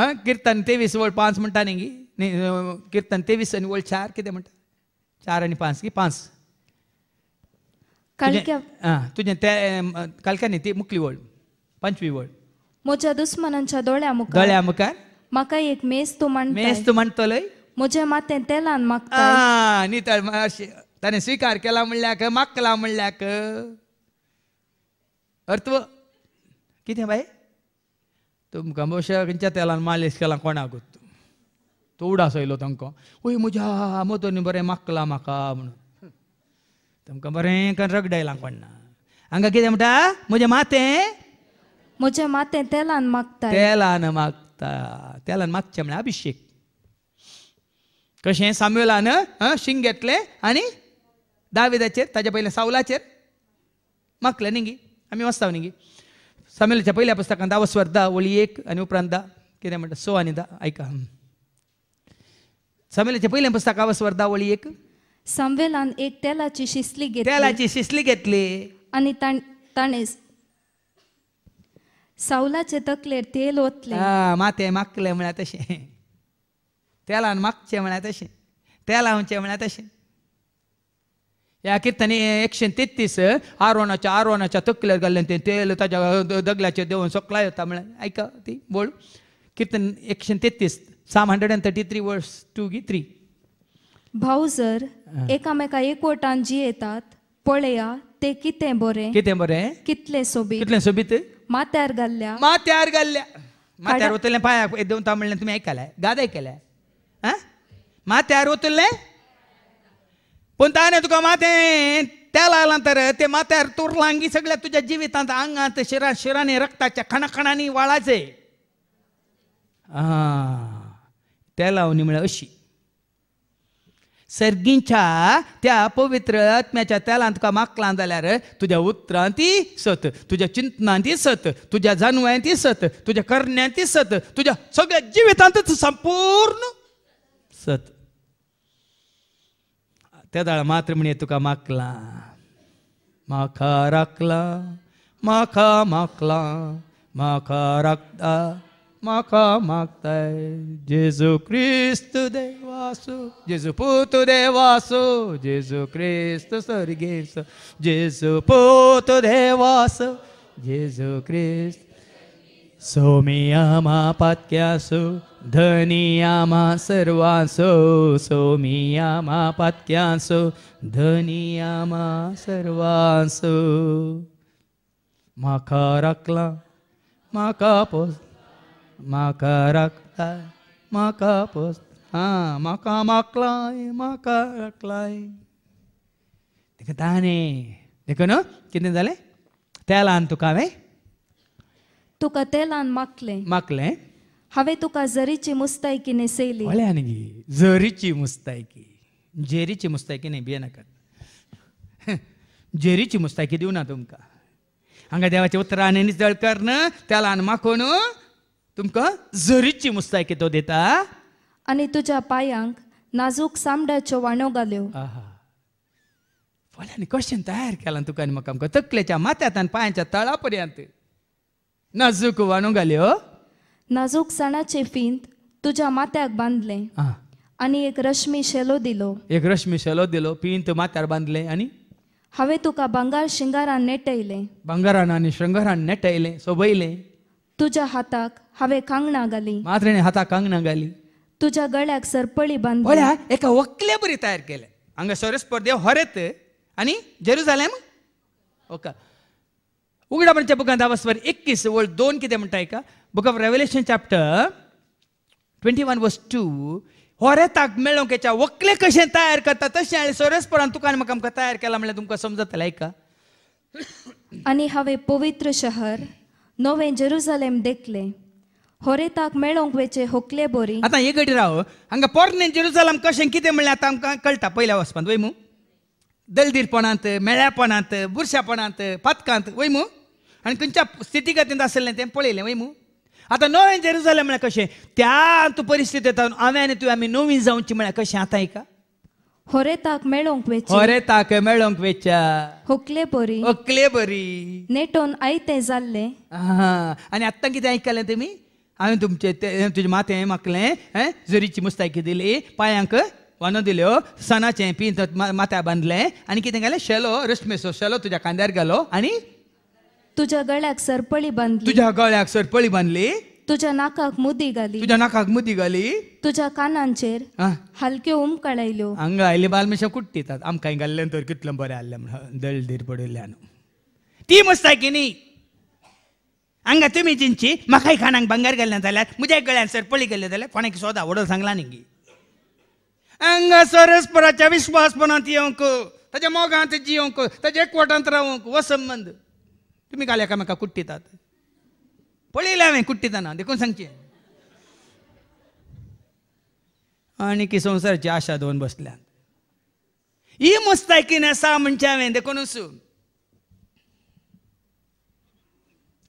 आं किर्तन तेवीस वळ पांच म्हणटा न्ही न्ही किर्तन तेवीस आनी वळ चार कितें म्हणटा चार आनी पांच की पांच कालक्या तुजें ते कालक्या न्ही ती मुकली वळ पंचवी वळ म्हज्या दुस्मानांच्या दोळ्या मुखार दोळ्या मुखार म्हाका एक मेस तूं मांड मेस्त तूं मांडतलय म्हजें मातें तेलान मागता न्ही मातशें ताणें स्वीकार केला म्हणल्याक मागला क अर्थ किती बाई तुमकां बश्या खंयच्या तेलान मालीश केला कोणाकूच तो उडास आयलो तांकां ओय म्हज्या मोतोनी बरें माकला म्हाका म्हणून तुमकां बरें रगडायला ना हांगा कितें म्हणटा म्हजें मातें म्हजें मातें तेलान मागता तेलान मागता तेलान मागचें म्हळ्यार अभिशेक कशें साम्युलान शिंग घेतलें आनी ದಾವಿದಾಚೇರ್ ತಾಜ ಪೈಲೆ ಸಾವುಲಾಚೇರ್ ಮಕ್ಳ आम्ही आम्ही ವಸ್ತಾವ ನಿಂಗಿ समेलच्या पहिल्या पुस्तकांत आवस दा वळी एक आनी उपरांत दा कितें म्हणटा सो आणि दा ऐका समेलच्या पहिल्या पुस्तक आवस दा ओळी एक समवेलान एक तेलाची शिसली घेतली तेलाची शिसली घेतली आणि ताणे सावलाचे तकलेर तेल ओतले माते मागलें म्हळ्यार तसे तेलान मागचे म्हळ्यार तसे तेलावचें म्हळ्यार तशें या एकशे तेत्तीस आरोनाच्या आरोनाच्या तकलेर घालून ते तेल ताच्या दगल्याचेर देवून सोकला येता म्हणून आयका ती बोल कीर्तन एकशे तेत्तीस साम hundred and thirty three verse two गी थ्री भाऊ सर एकामेका एकवटान जी येतात पळया ते कितें बरें कितें बरें कितले सोबीत कितले सोबीत माथ्यार घाल्ल्या माथ्यार घाल्ल्या माथ्यार वतलें पांयाक देवता म्हणलें तुमी आयकलाय गाद आयकलाय माथ्यार वतले पण ताणें तुका मातें त्या लागलां तर ते माथ्यार तुरलांगी सगळ्या तुझ्या जिवितांत आंगांत शिरा शिरांनी रक्ताच्या खणाखणांनी वाळाचे आं त्या लावणी म्हळ्यार अशी सर्गींच्या त्या पवित्र आत्म्याच्या तेलान तुका माकला जाल्यार तुज्या उतरां सत तुझ्या चिंतनां सत तुझ्या जाणव्यां सत तुझ्या करण्यां सत तुझ्या सगळ्या जिवितांतच संपूर्ण सत తెదాళ మాత్రముని ఎత్తుక మక్ల మఖ రక్ల మఖ మక్ల మఖ రక్త మఖ మక్త జేజు క్రీస్తు దేవాసు జేజు పూతు దేవాసు జేజు క్రీస్తు స్వర్గేసు జేజు పూతు దేవాసు జేజు క్రీస్తు సోమియా మా పత్యాసు धनियामा सर्वासो सोमियामा पात्यासो धनियामा सर्वासो माका राखला माका पोस माका राखला माका पोस हां माका माकलाय माका राखलाय देखो देखो न किती झाले त्याला आण तुका हांवें तुका तेलान लहान माकले हवे तुका जरीची मुस्तायकी नेसेली ಒಳ್ಳೆ आणि जरीची मुस्तायकी जेरीची मुस्तायकी नाही बिये नाकात जेरीची मुस्तायकी दिवना तुमकां हांगा देवाचे उतरान निजळकर न त्याला ल्हान माखोन तुमका जरीची मुस्तायकी तो देता आणि तुझ्या पायांक नाजूक सामड्याच्यो वाणो घाल्यो आहा फल्यान क्वेश्चन तयार केला तुका आनी म्हाका आमकां तकलेच्या माथ्यांतल्यान आणि तळा पर्यंत नाजूक वाणो घाल्यो नाजूक सणाचे फिंत तुझ्या माथ्याक बांधले आणि एक रश्मी शेलो दिलो एक रश्मी शेलो दिलो पिंत माथ्यार बांधले आणि हवे तुका बंगार शिंगारान नेटयले बंगारान आणि शृंगारान नेटयले सोबयले तुझ्या हाताक हवे कांगणा घाली मात्रेने हाताक कांगणा घाली तुझ्या गळ्याक सरपळी बांधली एका वकले बरी तयार केले हांगा सोरे देव होरेत आणि मग ओका उघडा म्हणजे बुक अंदावासवर एकवीस वर्ड दोन किती म्हणताय का book of Revelation chapter twenty one verse two होरे ताक मेळोवकेच्या वकले कशें तयार करता तशें आणि सोरेसपणान तुकान म्हाका आमकां तयार केला म्हणजे तुमकां समजतलें आयका आनी हांवें पवित्र शहर नवें जेरुसलेम देखले होरे ताक मेळोंक वेचे होकले बोरी आतां हे गटी राव हांगा पोरणे जेरुसलेम कशें कितें म्हणले आतां आमकां कळटा पयल्या वचपांत वय मू दलदीरपणांत मेळ्यापणांत बुरशापणांत पातकांत वय आनी खंयच्या स्थितीक हातीन आसलें तें पळयलें वय मू आतां नवें जालें म्हळ्यार कशें त्या तूं परिस्थिती येता हांवें आनी तुवें आमी नवीं जावची म्हळ्यार कशें आतां एका होरे ताक मेळोंक वेच होरे ताक मेळोंक वेच्या होकले बरी होकले बरी नेटोन आयते जाल्ले आनी आतां कितें आयकलें तुमी हांवें तुमचे तुजें मातें मागलें जरीची मुस्तायकी दिली पांयांक वनो दिल्यो हो. सणाचें पीन माथ्या बांदलें आनी कितें केलें शेलो रश्मेसो शेलो तुज्या कांद्यार घालो आनी तुझ्या गळ्याक सरपळी बांधली तुझ्या गळ्याक सरपळी बांधली तुझ्या नाकाक मुदी घाली तुझ्या नाकाक मुदी घाली तुझ्या कानांचेर हलके ओम उमकाळ हांगा आयले बालमेशा कुट्टीतात आमकां हिंगा तर कितलें बरें आसलें म्हण दळदीर पडिल्ल्यान ती मस्ताय की न्ही हांगा तुमी जिंची म्हाकाय खाणांक भांगर गेल्लें जाल्यार म्हज्या गळ्यान सरपळी गेल्लें जाल्यार कोणाक सोदा वडोल सांगला न्ही हांगा सरस्पराच्या विश्वासपणांत येवंक ताच्या मोगांत जिवंक ताच्या एकवटांत रावंक हो संबंद तुमी घाल्या कुट्टितात पळयलें हांवें कुट्टिताना देखून सांगचें आनी संवसाराची आशा दोन बसल्या ही मुस्ताकीन आसा म्हणचें हांवें देखूनच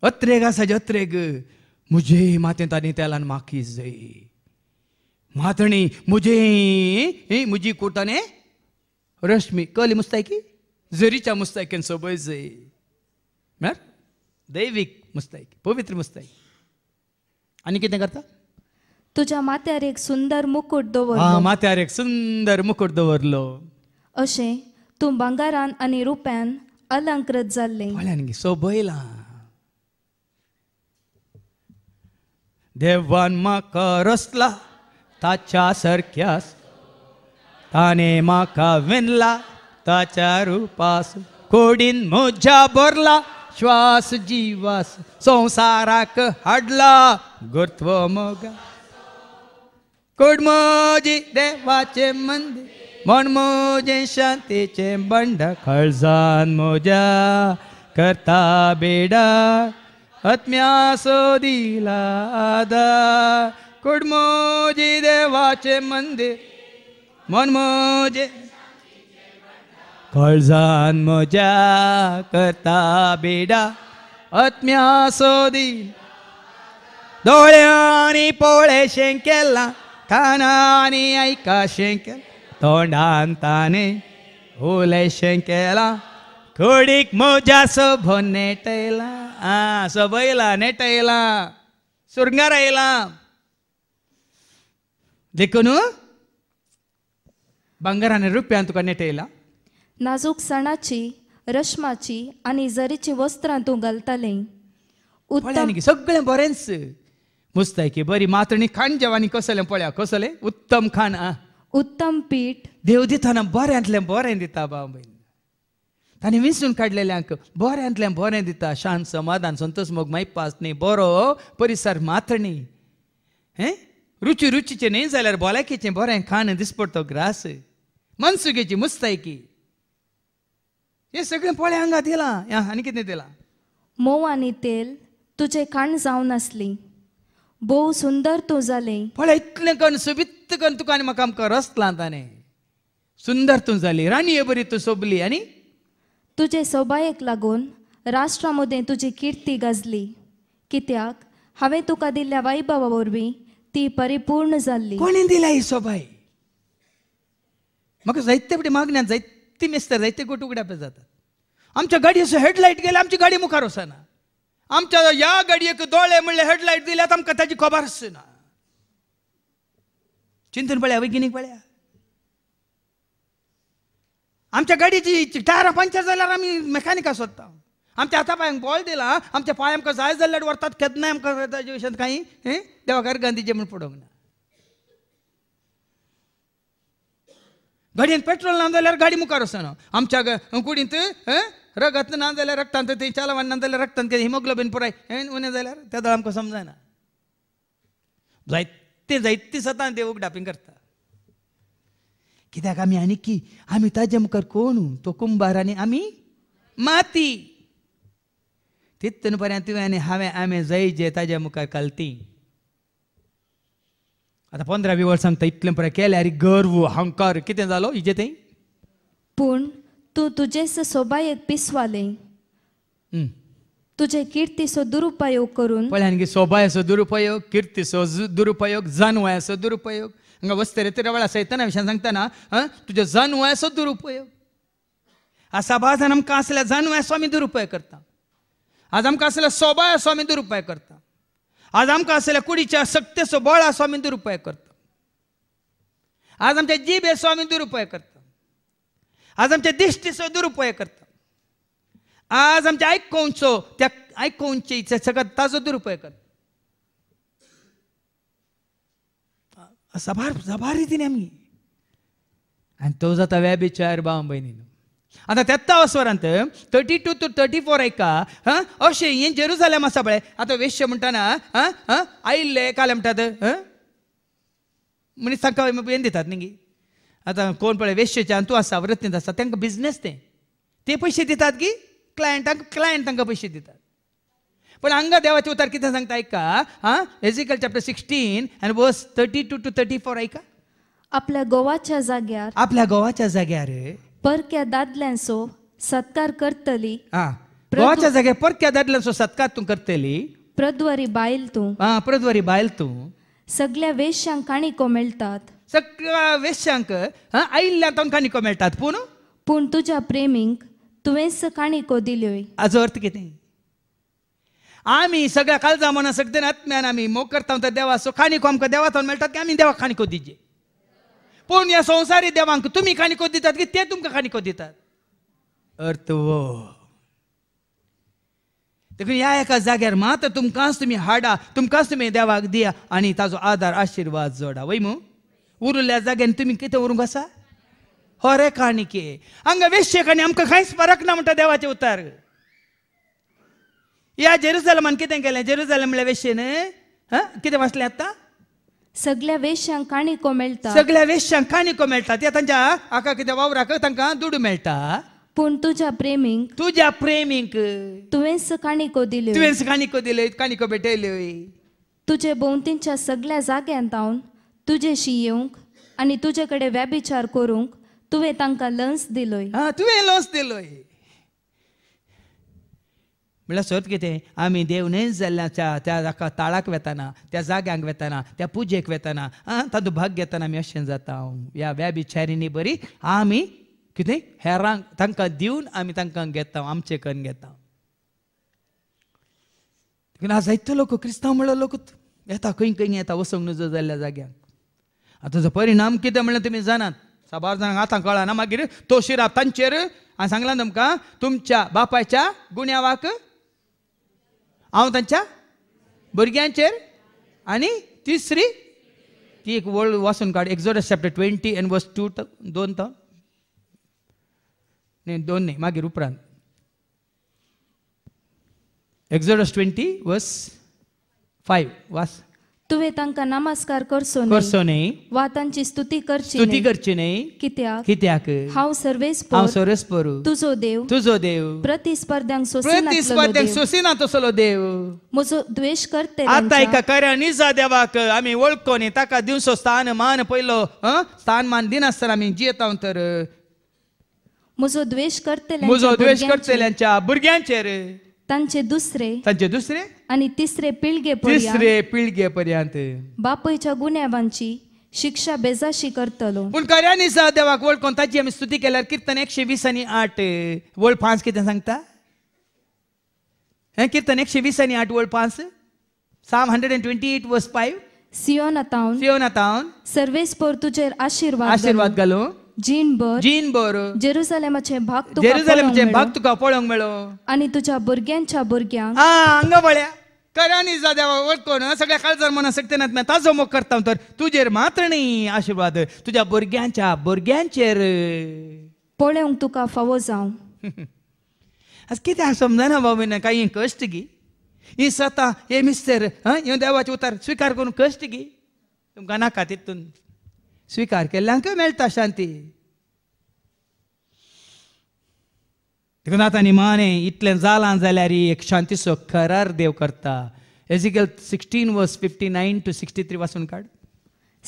अत्रेग आसा अत्रेग मुझे माते ताणी तेलान माखी जाई मातणी मुझे मुजी कोटाने रश्मी कली मुस्तायकी जरीच्या मुस्तायकीन सोबय जाई म्हणजे दैविक मुस्ताईक पवित्र मुस्ताईक आनी कितें करता तुज्या माथ्यार एक सुंदर मुकूट दवरलो माथ्यार एक सुंदर मुकुट दवरलो असे तूं बंगारान आणि रुप्यान अलंकृत जाल्लें फाल्यान गे सोबयलां देवान म्हाका रसला ताच्या सारख्यास ताने म्हाका विनला ताच्या रूपास कोडीन मोजा भरला श्वास जीवास संसाराक हाडला गुरुत्व मग कुडमोजी देवाचे मंदिर म्हण मोजे शांतीचे बंड खळजान मोजा करता बेडा आत्म्यासो दिला आदा कुडमोजी देवाचे मंदिर म्हण मोजे फळझान म्हज्या करता बेडा आत्म्या सोदी दोळ्यांनी पोळे शेंकेला केला आणि ऐका शें तोंडान ताने ओले शें केला खोडीक मोजा सोभो नेटयला आ सोबयला नेटयला सुरंगार आयला देखून बंगाराने रुपयान तुका नेटयला नाजूक सणाची रश्माची आणि जरीची वस्त्रां तूं घालताले सगळे सगळें बरेंच मुस्तायकी बरी मातणी खाण जेवानी कसलें पळ्या कसलें उत्तम खाण उत्तम पीठ देव दिताना बऱ्यांतलें बरें दिता बाबा ताणें विसरून काडलेल्यांक बऱ्यांतलें बरें दिता शांत समाधान संतोष मोग माई पास न्ही बरो परिसर मातणी हें रुची रुचीचें न्ही जाल्यार बोलायकेचें बरें खाण दिसपडतो ग्रास मनसुगेची मुस्तायकी हे सगळे पोळे अंगात येला आणि किती तेला मोव आणि तेल तुझे कान जाऊन असली भोव सुंदर तू झाले पळ्या इतले कण सोबीत कण तुका आनी म्हाका आमकां रसला सुंदर तू झाली राणी बरी तू सोबली आणि तुझे सोबायेक लागून राष्ट्रामध्ये तुझी कीर्ती किर्ती गाजली कित्याक हवे तुका दिल्ल्या वाईबाबा वरवी ती परिपूर्ण झाली कोणी दिला ही सोबाय मग जायते फुडें मागण्यांत ती मिस्तर जाय ते गोटुगड्यापे जातात आमच्या गाडयेचो हेडलाईट गेल्या आमची गाडी मुखार वचना आमच्या ह्या गाडयेक दोळे म्हणले हेडलाईट दिल्यात आमकां ताजी खबर आसना चिंतून पळया वैगिनीक पळया आमच्या गाडीची टायर पंचर जाल्यार आमी मेकॅनिका सोदता आमच्या हाता पांयांक बॉल दिला आमच्या पांय आमकां जाय जाल्यार व्हरतात केन्नाय आमकां काही देवाकार गांधीजी म्हूण पडोंक ना गाडयेन पेट्रोल ना जाल्यार गाडी मुखार वचना आमच्या कुडींत रगत ना जाल्यार रक्तान थंय थंय चालवान ना जाल्यार रक्तान केलें हिमोग्लोबीन पुराय उणें जाल्यार त्या दोळ आमकां समजायना जायते जायते सदां देव उगडापींग करता कित्याक आमी आनी की आमी ताजे मुखार कोण तो कुंभार आनी आमी माती तितून पर्यंत तुवें आनी हांवें आमी जे ताजे मुखार कालती आतां पंदरा सांगता इतले इतलें बरें केल्यार गर्व हंकार कितें जालो हिजे तें पूण तूं तुजे सोबा एक पिसवाले तुझे कीर्तीचो दुरुपयोग करून पळय हांगे सोबायचो दुरुपयोग कीर्तीचो दुरुपयोग जानवायाचो दुरुपयोग हांगा वस्तरे रवळ आसयतना विशयान सांगतना तुज्या जानवायाचो दुरुपयोग आसाबाजान आमकां असल्या जानवायाचो आमी दुरुपयोग करता आज आमकां असल्या सोबाय आमी दुरुपयोग करता आज आमकां आसलेल्या कुडीच्या सक्तेचो बळा स्वामी दुरुपयोग करता आज आमच्या जिबे स्वामी दुरुपयोग करता आज आमच्या दिश्टीचो दुरुपयोग करता आज आमच्या आयकोवचो त्या आयकोवची सगळ्यात ताजो दुरुपयोग करता सभार सभार दिली आम्ही आणि तो जाता व्याबिचार भाव बहिणीनं आता तेत्ता वसवरांत thirty two to thirty four आयका हां अशें हें जेरुजालेम आसा पळय आतां वेश्य म्हणटाना हां हां आयिल्ले काल म्हणटात मनीस तांकां हें दितात न्ही आतां कोण पळय वेश्येच्यान तूं आसा वृत्तींत आसा तांकां बिझनेस तें ते पयशे दितात की क्लायंटांक क्लायंट तांकां पयशे दितात पण हांगा देवाचे उतार कितें सांगता आयका आं एजिकल चॅप्टर सिक्स्टीन आनी बस thirty two to thirty four आयका आपल्या गोवाच्या जाग्यार आपल्या गोवाच्या जाग्यार परक्या दादल्यांचो सत्कार करतली आ जागे परक्या दादल्यांचो सत्कार तू करतली प्रद्वारी बायल तू हां प्रद्वरी बायल तू सगळ्या वेश्यांक काणिको मेळटात सगळ्या वेश्यांक आयिल्ल्या तो काणिको मेळटात पूण पूण तुज्या प्रेमींक तुवेंच काणिको दिल्योय हाजो अर्थ कितें आमी सगळ्या काळजा म्हणा सगळ्यान आत्म्यान आमी मोकरता देवाचो काणिको आमकां देवाचो मेळटात की आमी देवाक काणिको दिजे पूण या संवसारी देवांक तुम्ही को दितात की ते तुमकां को दितात अर्थ वो देखून ह्या एका जाग्यार मात तुमकांच तुमी हाडा तुमकांच तुमी देवाक दिया आनी ताजो आदार आशिर्वाद जोडा वै उरल्या जाग्यान तुमी कितें उरूंक हो रे काणिके हांगा वेश्ये काणी आमकां कांयच फरक ना म्हणटा देवाचे उतार ह्या जेरुजालमान कितें केलें जेरुजालम म्हणल्यार वेश्येन कितें वाचलें आतां सगळ्या वेशांक आनी को मेळटा सगळ्या वेशांक आनी को मेळटा ते तांच्या आका कितें वावराक तांकां दुडू मेळटा पूण तुझ्या प्रेमींक तुझ्या प्रेमीक दिले काणिको दिल्यो तुवेंस काणिको दिल्यो काणिको भेटयल्यो तुजे भोंवतींच्या सगळ्या जाग्यांत रावन तुजेशी येवंक आनी तुजे कडेन व्यभिचार करूंक तुवें तांकां लंस दिलोय तुवें लंस दिलोय म्हणल्यार किती कितें आमी नाही जाल्ल्याच्या त्या जाका ताळाक वेताना त्या जाग्यांक वेताना त्या पुजेक वेताना आं तातूंत भाग घेताना आमी अशें जाता ह्या व्याभिचारिणी बरी आमी कितें हेरांक तांकां दिवन आमी तांकां घेता आमचे कन घेता आज जायतो लोक क्रिस्तांव म्हणलो लोक येता खंय खंय येता वसोंक नजो जाल्ल्या जाग्यांक आतां जो परिणाम कितें म्हणलें तुमी जाणात साबार जाणांक आतां कळना मागीर तोशिरा तांचेर हांव सांगलां तुमकां तुमच्या बापायच्या गुण्यावाक हांव तांच्या भुरग्यांचेर आनी तिसरी ती एक वळ वाचून काड एक्झोडस चॅप्टर ट्वेंटी एन वर्स टू दोन तो न्ही दोन न्ही मागीर उपरांत एक्झोडस ट्वेंटी वस फायव वास तुवे तांकां नमस्कार करसो करसो न्ही वा स्तुती करची स्तुती करची नाही कित्याक कित्याक हाव सर्वेस हाव सर्वेस पोरू तुजो देव तुजो देव प्रतिस्पर्ध्यांक सोसिना प्रतिस्पर्ध्यांक सोसिना तसलो देव म्हजो द्वेष करते आतां एका कार्यान निजा देवाक आमी वळखो ताका दिवसो स्थान मान पयलो स्थान मान दिनासतना आमी जियेता तर म्हजो द्वेष करते मुजो द्वेष बुरग्यांचे रे त्यांचे दुसरे त्यांचे दुसरे आणि तिसरे पिळगे तिसरे पिळगे पर्यंत बापयच्या गुन्यावांची शिक्षा बेजाशी करतलो पूण खऱ्यान दिसा देवाक वळखून ताची आमी स्तुती केल्यार कीर्तन एकशे वीस आणि आठ वळ पांच कितें सांगता हे कीर्तन एकशे वीस आणि आठ वळ पांच साम hundred and twenty eight verse five सियोनातावन सियोनातावन सर्वेस पोर तुजेर आशीर्वाद आशीर्वाद घालूं जीनभर जीनभर जेरुसलेमाचे भाग तुका जेरुसलेमाचे भाग तुका पळोवंक मेळो आनी तुज्या भुरग्यांच्या भुरग्यांक आ हांगा जा करानी जाद्या वळखून सगळ्या काळजार मना सकते नात ना ताजो मोग करता तर तुजेर मात्र न्ही आशीर्वाद तुज्या भुरग्यांच्या भुरग्यांचेर पळोवंक तुका फावो जावं आज कितें समजना बाबीन काय हें कश्ट गी ही सता हे मिस्तेर हां हे देवाचे उतार स्विकार करून कश्ट गी तुमकां नाका तितून स्वीकार केल्ल्यांकय मेळटा शांती देखून आतां निमाणें इतलें जालां जाल्यार ही एक शांतीचो करार देव करता Ezekiel sixteen verse fifty nine to sixty three वाचून काड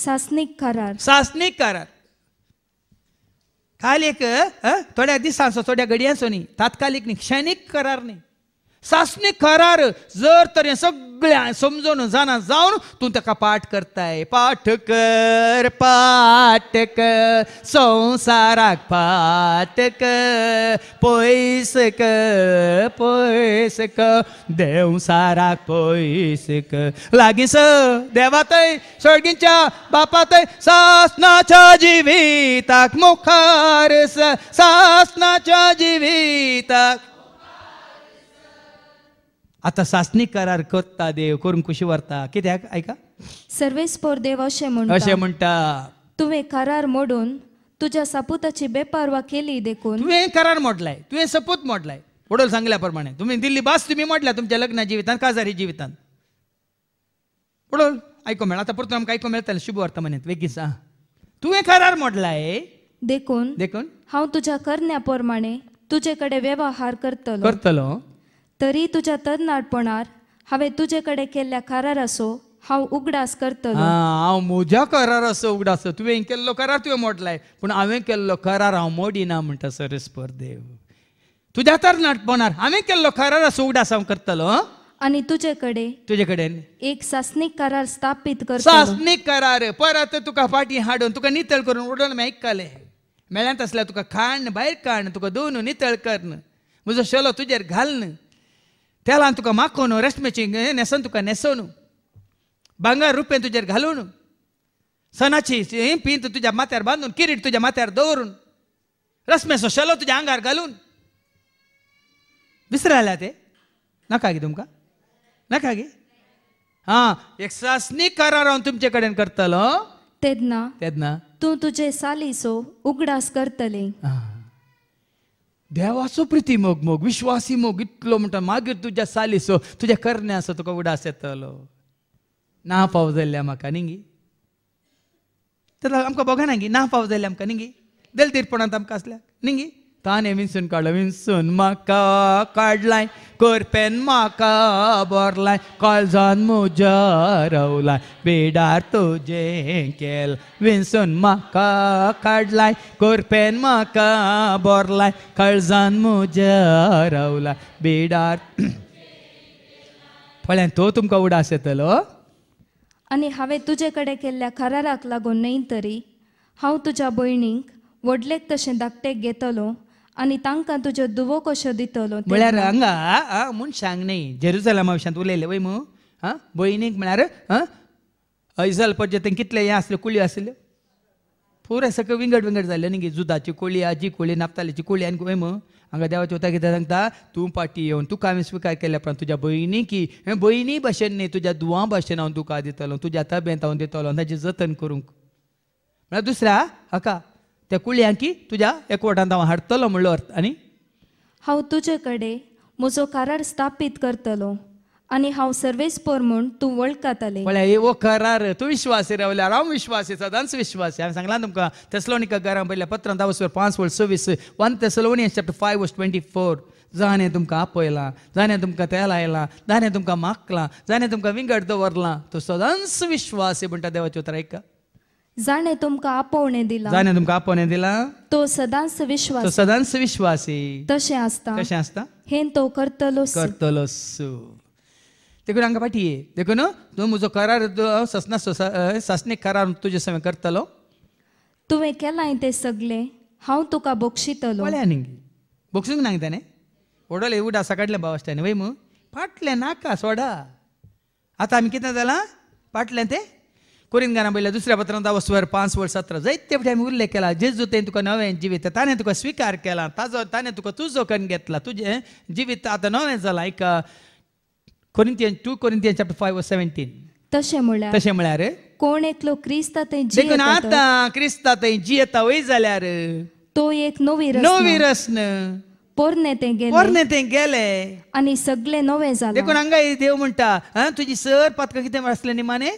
सासनीक करार सासनीक करार काल एक थोड्या दिसांचो थोड्या घडयांचो न्ही तात्कालीक न्ही क्षणीक करार न्ही सासने करार जर तर सगळ्या समजून जाना जाऊन तू ताका पाठ करताय पाठ कर पाठ कर संसाराक पाठ कर पैस कर पयस कर देवसाराक पैस क लागी स देवातय सडगींच्या बापातय सासनाच्या जिविताक मुखार सासनाच्या जिवीताक आता सासनी करार करता देव करून खुशी व्हरता कित्याक आयका सर्वेस पोर देव अशें म्हणटा अशें म्हणटा तुवें करार मोडून तुझ्या सपुताची बेपारवा केली देखून तुवें करार मोडलाय तुवें सपूत मोडलाय वडोल सांगल्या तुम्ही दिल्ली बास तुम्ही मोडल्या तुमच्या लग्न जिवितान काजारी जिवितान वडोल आयको मेळ आता परत आमकां ऐकू मेळटलें शुभ म्हणत बेगीन सांग तुवें करार मोडलाय देखून देखून हांव तुझ्या करण्या प्रमाणे तुजे कडेन व्यवहार करतलो करतलो तरी तुझ्या तज्ञपणार हांवें तुजे कडेन केल्ल्या करार असो हांव उगडास करतलो हांव म्हज्या करार असो उगडास तुवें केल्लो करार तुवें मोडलाय पूण हांवें केल्लो करार हांव मोडिना म्हणटा सरस्पर देव तुज्या तरणाटपणार हांवें केल्लो करार असो उगडास हांव करतलो आणि तुझे कडे एक सासनिक करार स्थापित कर सासनिक करार परत तुका फाटी हाडून तुका नितळ करून उडोवन मी ऐकले मेळ्यांत असल्या तुका खाण भायर काण तुका दोन नितळ करन म्हजो शेलो तुजेर घालन त्याला तुका माखोनू रेस्मेची न्हेसन तुका न्हेसोनू भांगार रुपेन तुजेर घालून सणाची पिंत तुझ्या माथ्यार बांधून किरीट तुझ्या माथ्यार दवरून रस्मेचो शेलो तुझ्या आंगार घालून विसरायला ते नका गे तुमकां नका गे हां एक सासनी करार तुमचे कडेन करतलो तेदना तेदना तूं तुजे सालीसो उगडास करतले देवाचो प्रिती मोग मोग विश्वासी मोग इतलो म्हणटा मागीर तुज्या सालिसो तुज्या करण्याचो तुका उडास येतलो ना पाव जाल्ल्या म्हाका निंगी तर आमकां बघना गी ना पाव जाल्ल्या आमकां निंगी देल तिरपणांत आमकां आसल्या निंगी तान विनसून काडलो विनसून म्हाका काडलाय कोरपेन म्हाका बोरलाय काळजान म्हज्या रवलाय बेडार तुझे केल विंसून म्हाका काडलाय कोरपेन म्हाका बोरलाय काळजान म्हज्या रवलाय बेडार पळ्यान तो तुमकां उडास येतलो हो? आनी हांवें तुजे कडेन केल्ल्या कराराक लागून न्हय तरी हांव तुज्या भयणीक व्हडलेक तशें धाकटेक घेतलो आणि तांकां तुज्यो दुवो कश्यो दितलो म्हळ्यार हांगा म्हूण म्हूण न्ही जेरुजलमा विशांत उलयलें वय मू आ भयणीक म्हळ्यार हयसल पद्दत कितले हें आसले कुळी आसल्यो पुरे सगळे विंगड विंगड जाल्लें न्ही जुदाची कुळी आजी कुळी नापतालीची कुळी आनी वय मू हांगा देवाचे वता कितें सांगता तूं पाटी येवन तुका हांवें स्विकार केल्या उपरांत तुज्या भयणी की भयणी भाशेन न्ही तुज्या दुवा भाशेन हांव तुका दितलो तुज्या तबेंत हांव दितलो ताचें जतन करूंक म्हळ्यार दुसऱ्या हाका त्या की तुझ्या एकवटान हांव हाडतलो म्हणलो अर्थ आनी हांव तुजे कडेन म्हजो करार स्थापीत करतलो आनी हांव सर्वेस पोर म्हूण तूं वळखतालें म्हळ्यार हो करार तूं विश्वासी रावल्यार हांव विश्वासी सदांच विश्वासी हांवें सांगलां तुमकां तेसलोनिका घरां पयल्या पत्रां धा पांच वर्स सव्वीस one Thessalonians chapter five verse twenty four जाणे तुमकां आपयलां जाणे तुमकां तेल आयलां जाणें तुमकां माकलां जाणें तुमकां विंगड दवरलां तूं सदांच विश्वासी म्हणटा उतर उतरायक जाणे तुमका आपवणे दिला जाणे तुमका आपवणे दिला तो सदांस विश्वास तो सदांस विश्वासी तसे असता कशें असता हे तो करतलो करतलोस देखून हांगा देखो देखून तू मुझो करार ससना ससने करार तुजे सवे करतलो तुवें केलाय ते सगलें हांव तुका बक्षितलो न्ही बक्षींक ना तने ओडोले उडा सकाडलें भाव आसता पाटले वय फाटलें नाका सोडा आता आम्ही कितें जालां पाटले ते कोरिनगाना दुसऱ्या पत्रांत वसवर पाच वर सतरा जायत तेवढे आम्ही उल्लेख केला जेजूतेन तुका नवें जिवीत ताणें तुका स्विकार केला ताजो ताणें तुका तुजो कन घेतला तुजें जिवीत आतां नवें जालां एक Corinthian two Corinthian chapter five seventeen तशें म्हळ्यार तशें म्हळ्यार कोण एकलो क्रिस्ता थंय देखून आतां क्रिस्त थंय जियेता वय जाल्यार तो एक नवी नवी रस्न पोरणे ते गेले पोरणे ते गेले आणि सगळे नवे झाले देखून हंगा देव म्हणटा तुजी सर पातक कितें आसलें निमाणे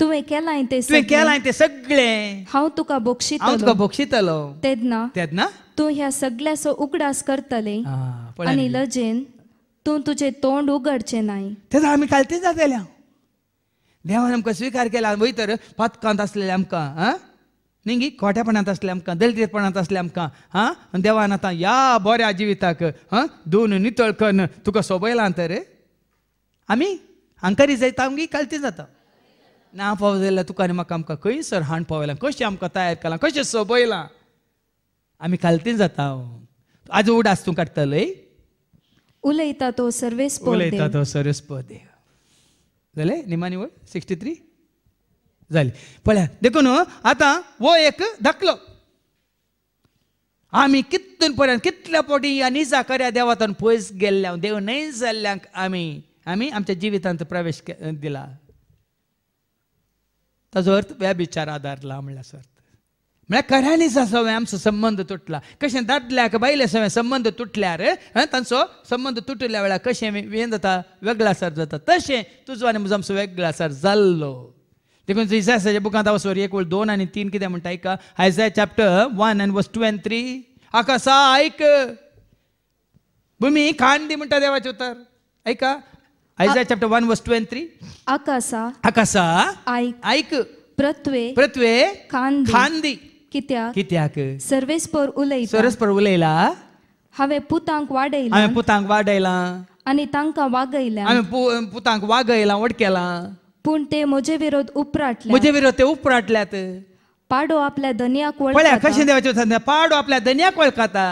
तुवें केलां ते तें तुवें केलां हांवें तें सगळें हांव तुका हांव तुका बोक्षितलो तेदना तेदना तूं ह्या सगळ्याचो उगडास करतले आनी लजेन तूं तुजें तोंड उगडचें नाय तेन्ना आमी कालतीच जातल्या देवान आमकां स्विकार केला वयतर पातकांत आसलेले आमकां आं निंगी खोट्यापणांत आसले आमकां दलितपणांत आसले आमकां हां देवान आतां या बऱ्या जिविताक हां दोन नितळ कन तुका सोबयला तर आमी हांकां रिजयता आमगे कालती जाता ना पाव जाल्यार तुका आनी म्हाका आमकां सर हाण पावयलां कशें आमकां तयार केलां कशें सोबयलां आमी कालतीन जाता आज उडास तूं काडटले उलयता तो सर्वेस उलयता तो सर्वेस देव जालें निमानी वय सिक्स्टी थ्री जाली पळया देखून आतां वो एक धाकलो आमी कितून पर्यंत कितल्या पोटी ह्या निजा कर्या देवातून पयस गेल्ल्या देव न्हय जाल्ल्यांक आमी आमी आमच्या जिवितांत प्रवेश दिला ताजो अर्थ व्याभिचार आदारला म्हणल्या सर म्हळ्यार म्हणजे खऱ्यांनीच आमचो संबंध तुटला कशें दादल्याक बायले सवें संबंध तुटल्यार तांचो संबंध तुटल्या वेळार कशें हें जाता वेगळा सर जाता तशें तुजो आनी म्हजो सर जाल्लो देखून इसायसाच्या बुकांत हांव सॉरी एक वेळ दोन आनी तीन कितें म्हणटा आयका आयसाय चॅप्टर वन आनी वस टू एन थ्री आकासा आयक भुमी खाण म्हणटा देवाचे उतर ऐका ಐಸಾ ಚಾಪ್ಟರ್ 1 ವರ್ಸ್ 2 ಅಂಡ್ 3 ಆಕಾಶ ಆಕಾಶ ಐಕ್ ಐಕ್ पृथ्वे खान खांदी खांदी कित्याक कित्याक सर्वेस्पर उलय सर्वेस्पर उलयला हांवे पुतांक वाडयला हांवे पुतांक वाडयला आनी तांकां वागयला हांवे पुतांक वागयला वडकेला पूण ते म्हजे विरोध उपराटले म्हजे विरोध ते उपराटल्यात पाडो आपल्या धनियाक वळखता कशें देवाचें सांगता पाडो आपल्या धनियाक वळखता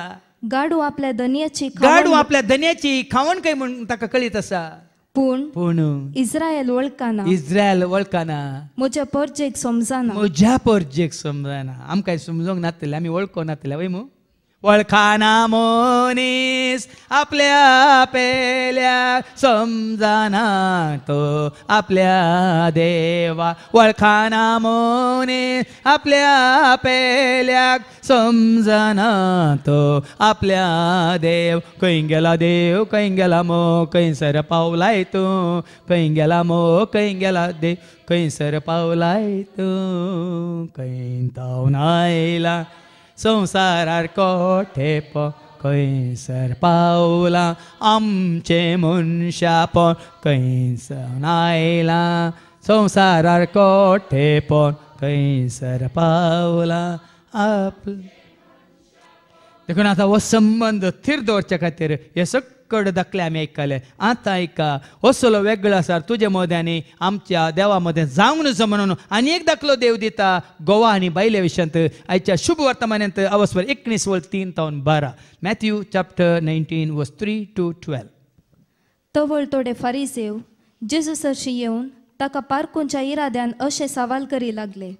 गाडू आपल्या धनियाची गाडू आपल्या धनियाची खावण काय म्हूण ताका कळीत आसा पूण पूण इस्रायल वळखाना इस्रायल वळखाना म्हज्या परजेक समजना म्हज्या परजेक समजना आमकां समजूंक नातले आमी वळखो नातले वय मू वळखाना मोनीस आपल्या पेल्या समजाना तो आपल्या देवा वळखाना मोनीस आपल्या पेल्या समजाना तो आपल्या देव खंय गेला देव खंय गेला मो खंयसर पावलाय तूं खंय गेला मो खंय गेला देव खंयसर पावलाय तूं खंय धांवन आयला संसारार कोठे पो खंयसर पावला आमचे मनशा पण खंयसर नायला संसारार कोठे पण खंयसर पावला आप देखून आतां हो संबंद थीर दवरचे खातीर हे सगळे कडदाकले आमी आयकले आतां आयका असलो वेगळो आसा तुझ्या मोद्यांनी आमच्या देवामध्ये मदें जावं म्हणून आनी एक दाखलो देव दिता गोवा आणि बायले विषयांत आयच्या शुभ वर्तमानांत अवस्वर एकवीस वर तीन तावन बारा Matthew chapter nineteen verse three to twelve तवळ थोडे फारिसेव जेजूसरशी येवन ताका पारकुंच्या इराद्यान अशे सवाल करी लागले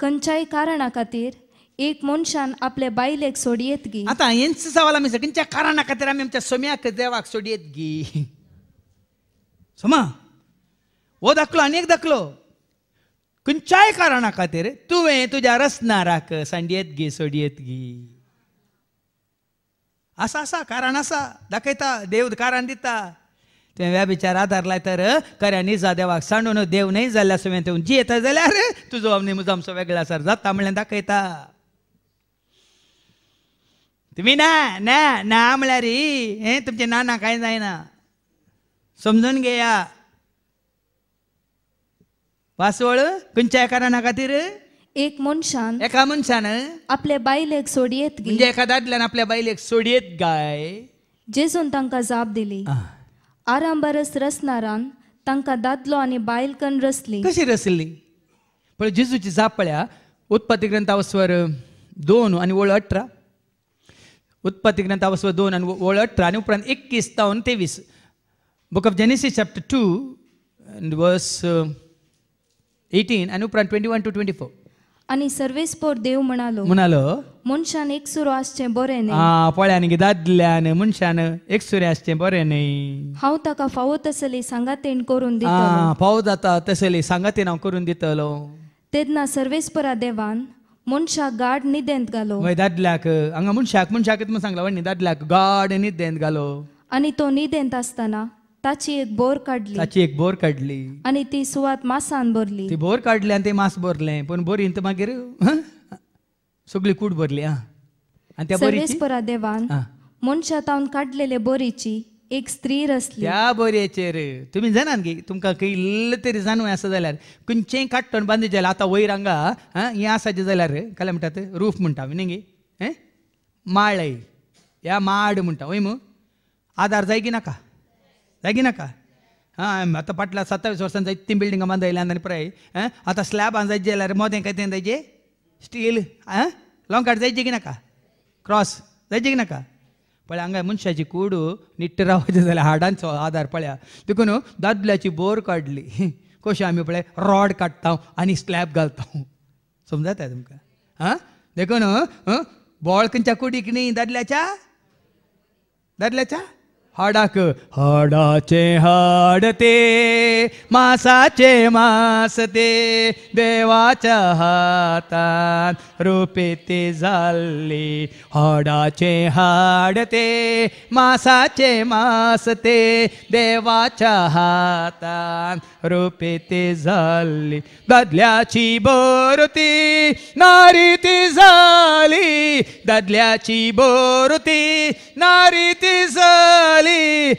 खंयच्याय कारणा खातीर एक मनशान आपले बायलेक सोडयेत गी आता हेंच सवाल आमी सगळ्यांच्या कारणा खातीर आमी आमच्या सोम्याक देवाक सोडयेत गी सोमा हो दाखलो आनी एक दाखलो खंयच्याय कारणा खातीर तुवें तुज्या रसनाराक सांडयेत गी सोडयेत गी आसा आसा कारण आसा दाखयता देव कारण दिता तुवें व्याभिचार आधार लायतर खऱ्या निजा देवाक सांडून देव न्हय जाल्यार सुवें तुवें जियेता जाल्यार तुजो आमने मुजो आमचो वेगळो जाता म्हणल्यार दाखयता तुम्ही ना ना ना म्हणल्या रे हे तुमचे ना ना काय जायना समजून घेया वासोळ खंयच्या कारणा खातीर एक मनशान एका मनशान आपल्या बायलेक सोडयेत म्हणजे एका दादल्यान आपल्या बायलेक सोडयेत गाय जेसून तांकां जाप दिली आराम बरस रसनारान तांकां दादलो आनी बायल कन रसली कशी रसली पण जेजूची जाप पळया उत्पत्ती ग्रंथावस्वर दोन आणि ओळ अठरा उत्पत्ती ग्रंथापासून दोन आणि वळ अठरा आणि उपरांत एकवीस तावन तेवीस book of Genesis chapter two verse eighteen आणि उपरांत twenty one to twenty four आणि सर्वेस पोर देव म्हणालो म्हणालो मनशान एकसुरो सुरो आसचे बरे न्ही आ पळ्यान गे दादल्यान मनशान एक सुरे आसचे बरे हांव ताका फावो तसली सांगातेन करून दितलो आ फावो जाता तसली सांगातेन हांव करून दितलो तेदना सर्वेस्परा देवान मनशाक गाड निदेंत घालो दादल्याक हांगा मनशाक मनशाक म सांगला दादल्याक गाड निदेंत घालो आणि तो निदेंत असताना ताची एक बोर काढली ताची एक बोर काढली आणि ती सुवात मासान भरली ती बोर काढली आणि ते मास भरले पण बोरींत मागीर सगळी कूड भरली हा आणि त्या परा देवान मनशा तावन काढलेले बोरीची एक स्त्री रसली त्या बऱ्याचेर तुमी जाणात गे तुमकां खंय इल्लें तरी जाणवें आसा जाल्यार खंयचेंय काडटन बांदी जाल्यार आतां वयर हांगा हें आसाचें जाल्यार काल्यार म्हणटात रूफ म्हणटा आमी न्ही गे हें माळय या माड म्हणटा वय मू आदार जाय की नाका जाय की नाका हां आतां फाटल्या सत्तावीस वर्सान जाय ती बिल्डिंगां बांदयल्या आनी प्राय आतां स्लॅबां जाय जाल्यार मोदें काय तें जायचे स्टील आं लॉंग काट जायचें की नाका क्रॉस जायचें की नाका पळ्या हांगा मनशाची कुडू निट्ट रावची जाल्यार हाडांचो आदार पळया देखून दादल्याची बोर काडली कशी आमी पळय रॉड काडटा आनी स्लॅब घालता समजता तुमकां आं देखून बोळ खंयच्या कुडीक न्ही दादल्याच्या दादल्याच्या हाडाक हाडाचे हाड ते मासाचे मास ते देवाच्या हातात रोपे ते झाले हाडाचे हाड ते मासाचे मास ते देवाच्या हातात रोपे ते झाली दादल्याची बोरती नारी ती झाली दादल्याची बोरती नारी ती झाली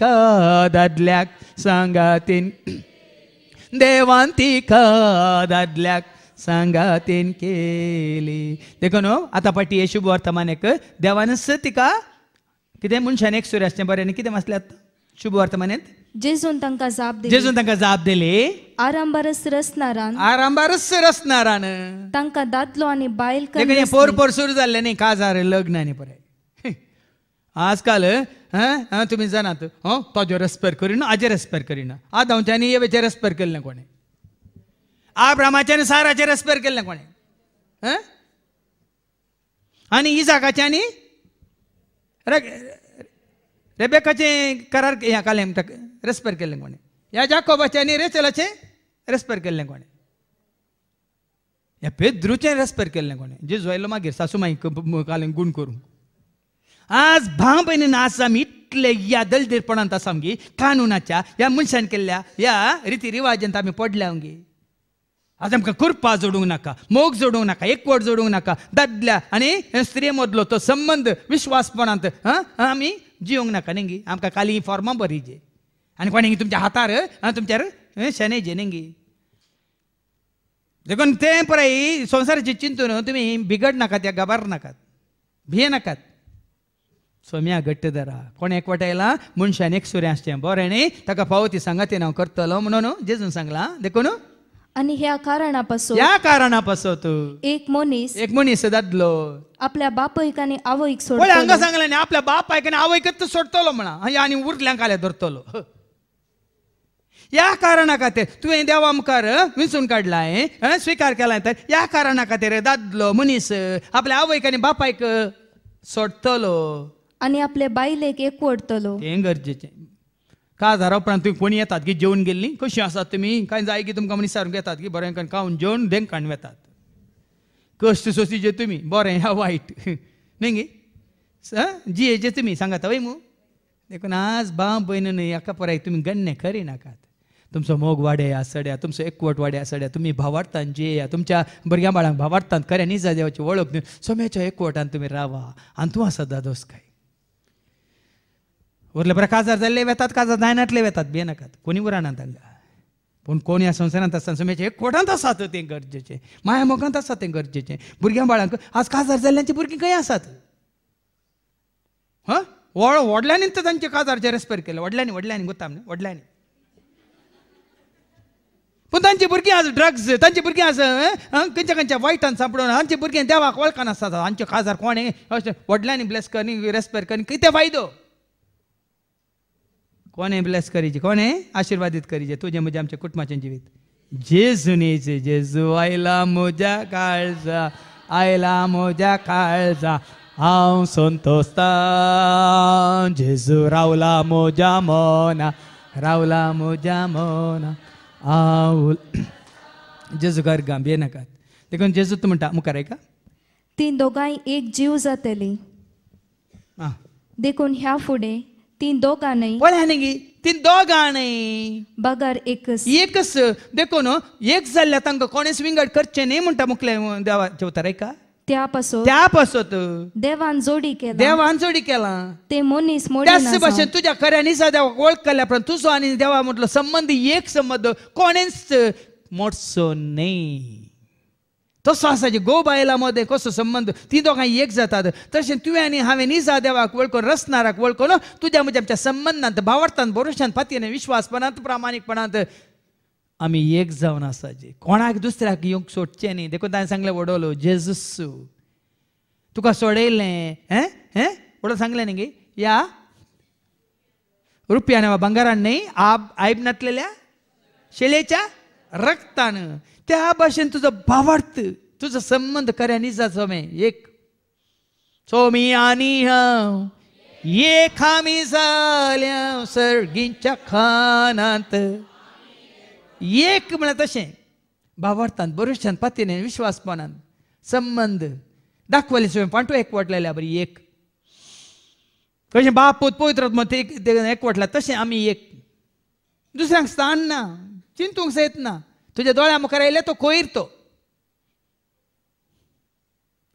का दादल्याक सांगातीन का दादल्याक सांगातीन केली देखो न्हू आतां पाटी येशुभ वर्तमान एक देवान तिका कितें मनशान एक सुर बरे बरें आनी कितें मासलें शुभ वर्तमानेत जेजून तांकां जाप दिली जेजून तांकां जाप दिली आरामबारस रसनारान रस रसनारान तांकां दादलो आणि बायल कन्या पोर पोर सुरू नाही न्ही काजार लग्न आनी परे आजकाल तुम्ही तुमी जाणात हो जो रेस्पेर करिना आजे रेस्पेक्ट करिना आज हांवच्यानी येवेचे रेस्पेर केल्लें कोणें आब्रामाच्यान साराचे रेस्पेर केल्लें कोणें हं आनी इजाकाच्यानी रेबेकाचें करार हे कालें म्हणटा रेस्पेर केल्लें कोणी ह्या जाकोबाचें आनी रेचलाचे रेस्पेर केल्लें कोणी ह्या पेद्रूचे रेस्पेर केल्लें कोणी जेजू आयलो मागीर सासू माई कालें गुण करू आज भाव भयणीन आसा आमी इतले या दलदीरपणांत आसा आमगे कानुनाच्या ह्या मनशान केल्ल्या ह्या रिती रिवाजांत आमी पडल्या आमगे आज आमकां कुरपा जोडूंक नाका मोग जोडूंक नाका एकवट जोडूंक नाका दादल्या आनी स्त्री मदलो तो संबंद विश्वासपणांत आमी जिवंक नाका नेंगी आमकां काली फॉर्मां बरी जे आनी कोणें तुमच्या हातार आनी तुमच्यार शेणे जे नेंगी देखून ते पळय संवसाराचे चिंतून तुमी नाकात या गाबार नाकात भिये नाकात सोम्या घट्ट धरा कोण एकवट आयला मनशान एक सुरें आसचें बरें न्ही ताका फावो ती सांगातीन हांव करतलो म्हणून जेजून सांगला देखून आणि ह्या कारणापासून या कारणापासून एक मनीस एक मनीस दादलो आपल्या बापैक आणि आवयक सोड हांगा सांगला नाही आपल्या बापायक आनी आवयकच सोडतलो म्हणा आणि उरल्या काल्या धरतलो या कारणा खातीर तुवें देवा मुखार विसून काडलाय स्विकार केलाय तर या कारणा खातीर दादलो मनीस आपल्या आवयक आनी बापायक सोडतलो आणि आपले बायलेक एकवडतलो हे गरजेचें का झारा उपरांत तुमी कोणी येतात की जेवून गेल्ली कशी आसात तुम्ही काय जाय की तुमकां मनीस येतात की बरें खावन जेवण देंक काण वेतात कश्ट जे तुमी बरें या वायट न्ही गे जे तुमी सांगात वय मू देखून आज बाब भयण न्हय एका तुम्ही तुमी गण्य नाकात तुमचो मोग वाड्या सड्या तुमचो एकवट वाड्या सड्या तुम्ही भावार्थान जियेया तुमच्या भुरग्यां बाळांक भावार्थान खऱ्या निजा देवाची वळख दिवन सोम्याच्या एकवटान तुम्ही रावा आनी तूं आसा दादोस काय ఊర్లో वेतात काजार కాదు वेतात वेतात नकात कोणी उराणा तांकां पूण कोण ह्या संवसारांत समेचे एक कोटांत आसात ते गरजेचे माया मोगांत आसा ते गरजेचे भुरग्यां बाळांक आज काजार जाल्ल्यांची भुरगीं खंय आसात हां व्हड व्हडल्यांनी तर तांचे काजारचे रेस्पेर केले व्हडल्यांनी व्हडल्यांनी गोता न्ही व्हडल्यांनी पूण तांची भुरगीं आज ड्रग्ज तांची भुरगीं आज खंयच्या खंयच्या वायटान सांपडून तांची भुरगीं देवाक वळखान आसता आमचे काजार कोणे अशें व्हडल्यांनी ब्लेस करनी रेस्पेर करनी कितें फायदो कोणे ब्लेस करीचे कोणे आशीर्वादित करीचे तुझे म्हणजे आमच्या कुटुंबाचे जिवीत जेजुनेचे जेजू आयला म्हज्या काळजा आयला मोजा काळजा हांव संतोषता जेजू रावला मोजा मोना रावला मोजा मोना हांव जेजू घर गांबये नाकात देखून जेजू तूं म्हणटा मुखार आयका तीं दोगांय एक जीव जातली देखून ह्या फुडें तीन दो का नहीं बोले है नहीं तीन दो का बगर बगर एकच देखो देखून एक जाल्ल्या तांकां कोणेच विंगड करचे न्ही म्हणटा मुकले देवा जेवतारेका त्यापसो त्यापासून देवान जोडी केला देवान जोडी केला ते मोनीस त्याच भाषेन तुझ्या खऱ्यानीचा देवाक वळखल्या पण तुझो आणि देवा म्हटलो संबंध एक संबंध कोणेच मोडसो नाही तसो आसा जे गोव बायला मदें कसो संबंद ती दोगांय एक जातात तशें तुवें आनी हांवें निजा देवाक वळखून रसनाराक वळखून तुज्या म्हज्या आमच्या संबंदांत भावार्थांत भरोश्यान फातयेन विश्वासपणांत प्रामाणीकपणांत आमी एक जावन आसा जे कोणाक दुसऱ्याक येवंक सोडचें न्ही देखून ताणें सांगलें वडोलो जेजस्सू तुका सोडयलें हें हें वडोल सांगलें न्ही गे या रुपयान वा बंगारान न्ही आब आयब नातलेल्या शेलेच्या रक्तान त्या भाषेन तुझं भावार्थ तुझा संबंध खऱ्या निजा सोमे एक सोमी आणि ये खामी जाल्या सर्गींच्या खानांत एक म्हणत तशें भावार्थान बरोशान पातीने विश्वासपणान संबंध दाखवले पांटो पांटू एकवटलेल्या बरी एक कशें बाप पवित्र एक एकवटला तसे आम्ही एक दुसऱ्यांक स्थान ना चिंतूंक सयत ना तुझ्या मुखार राहिले तो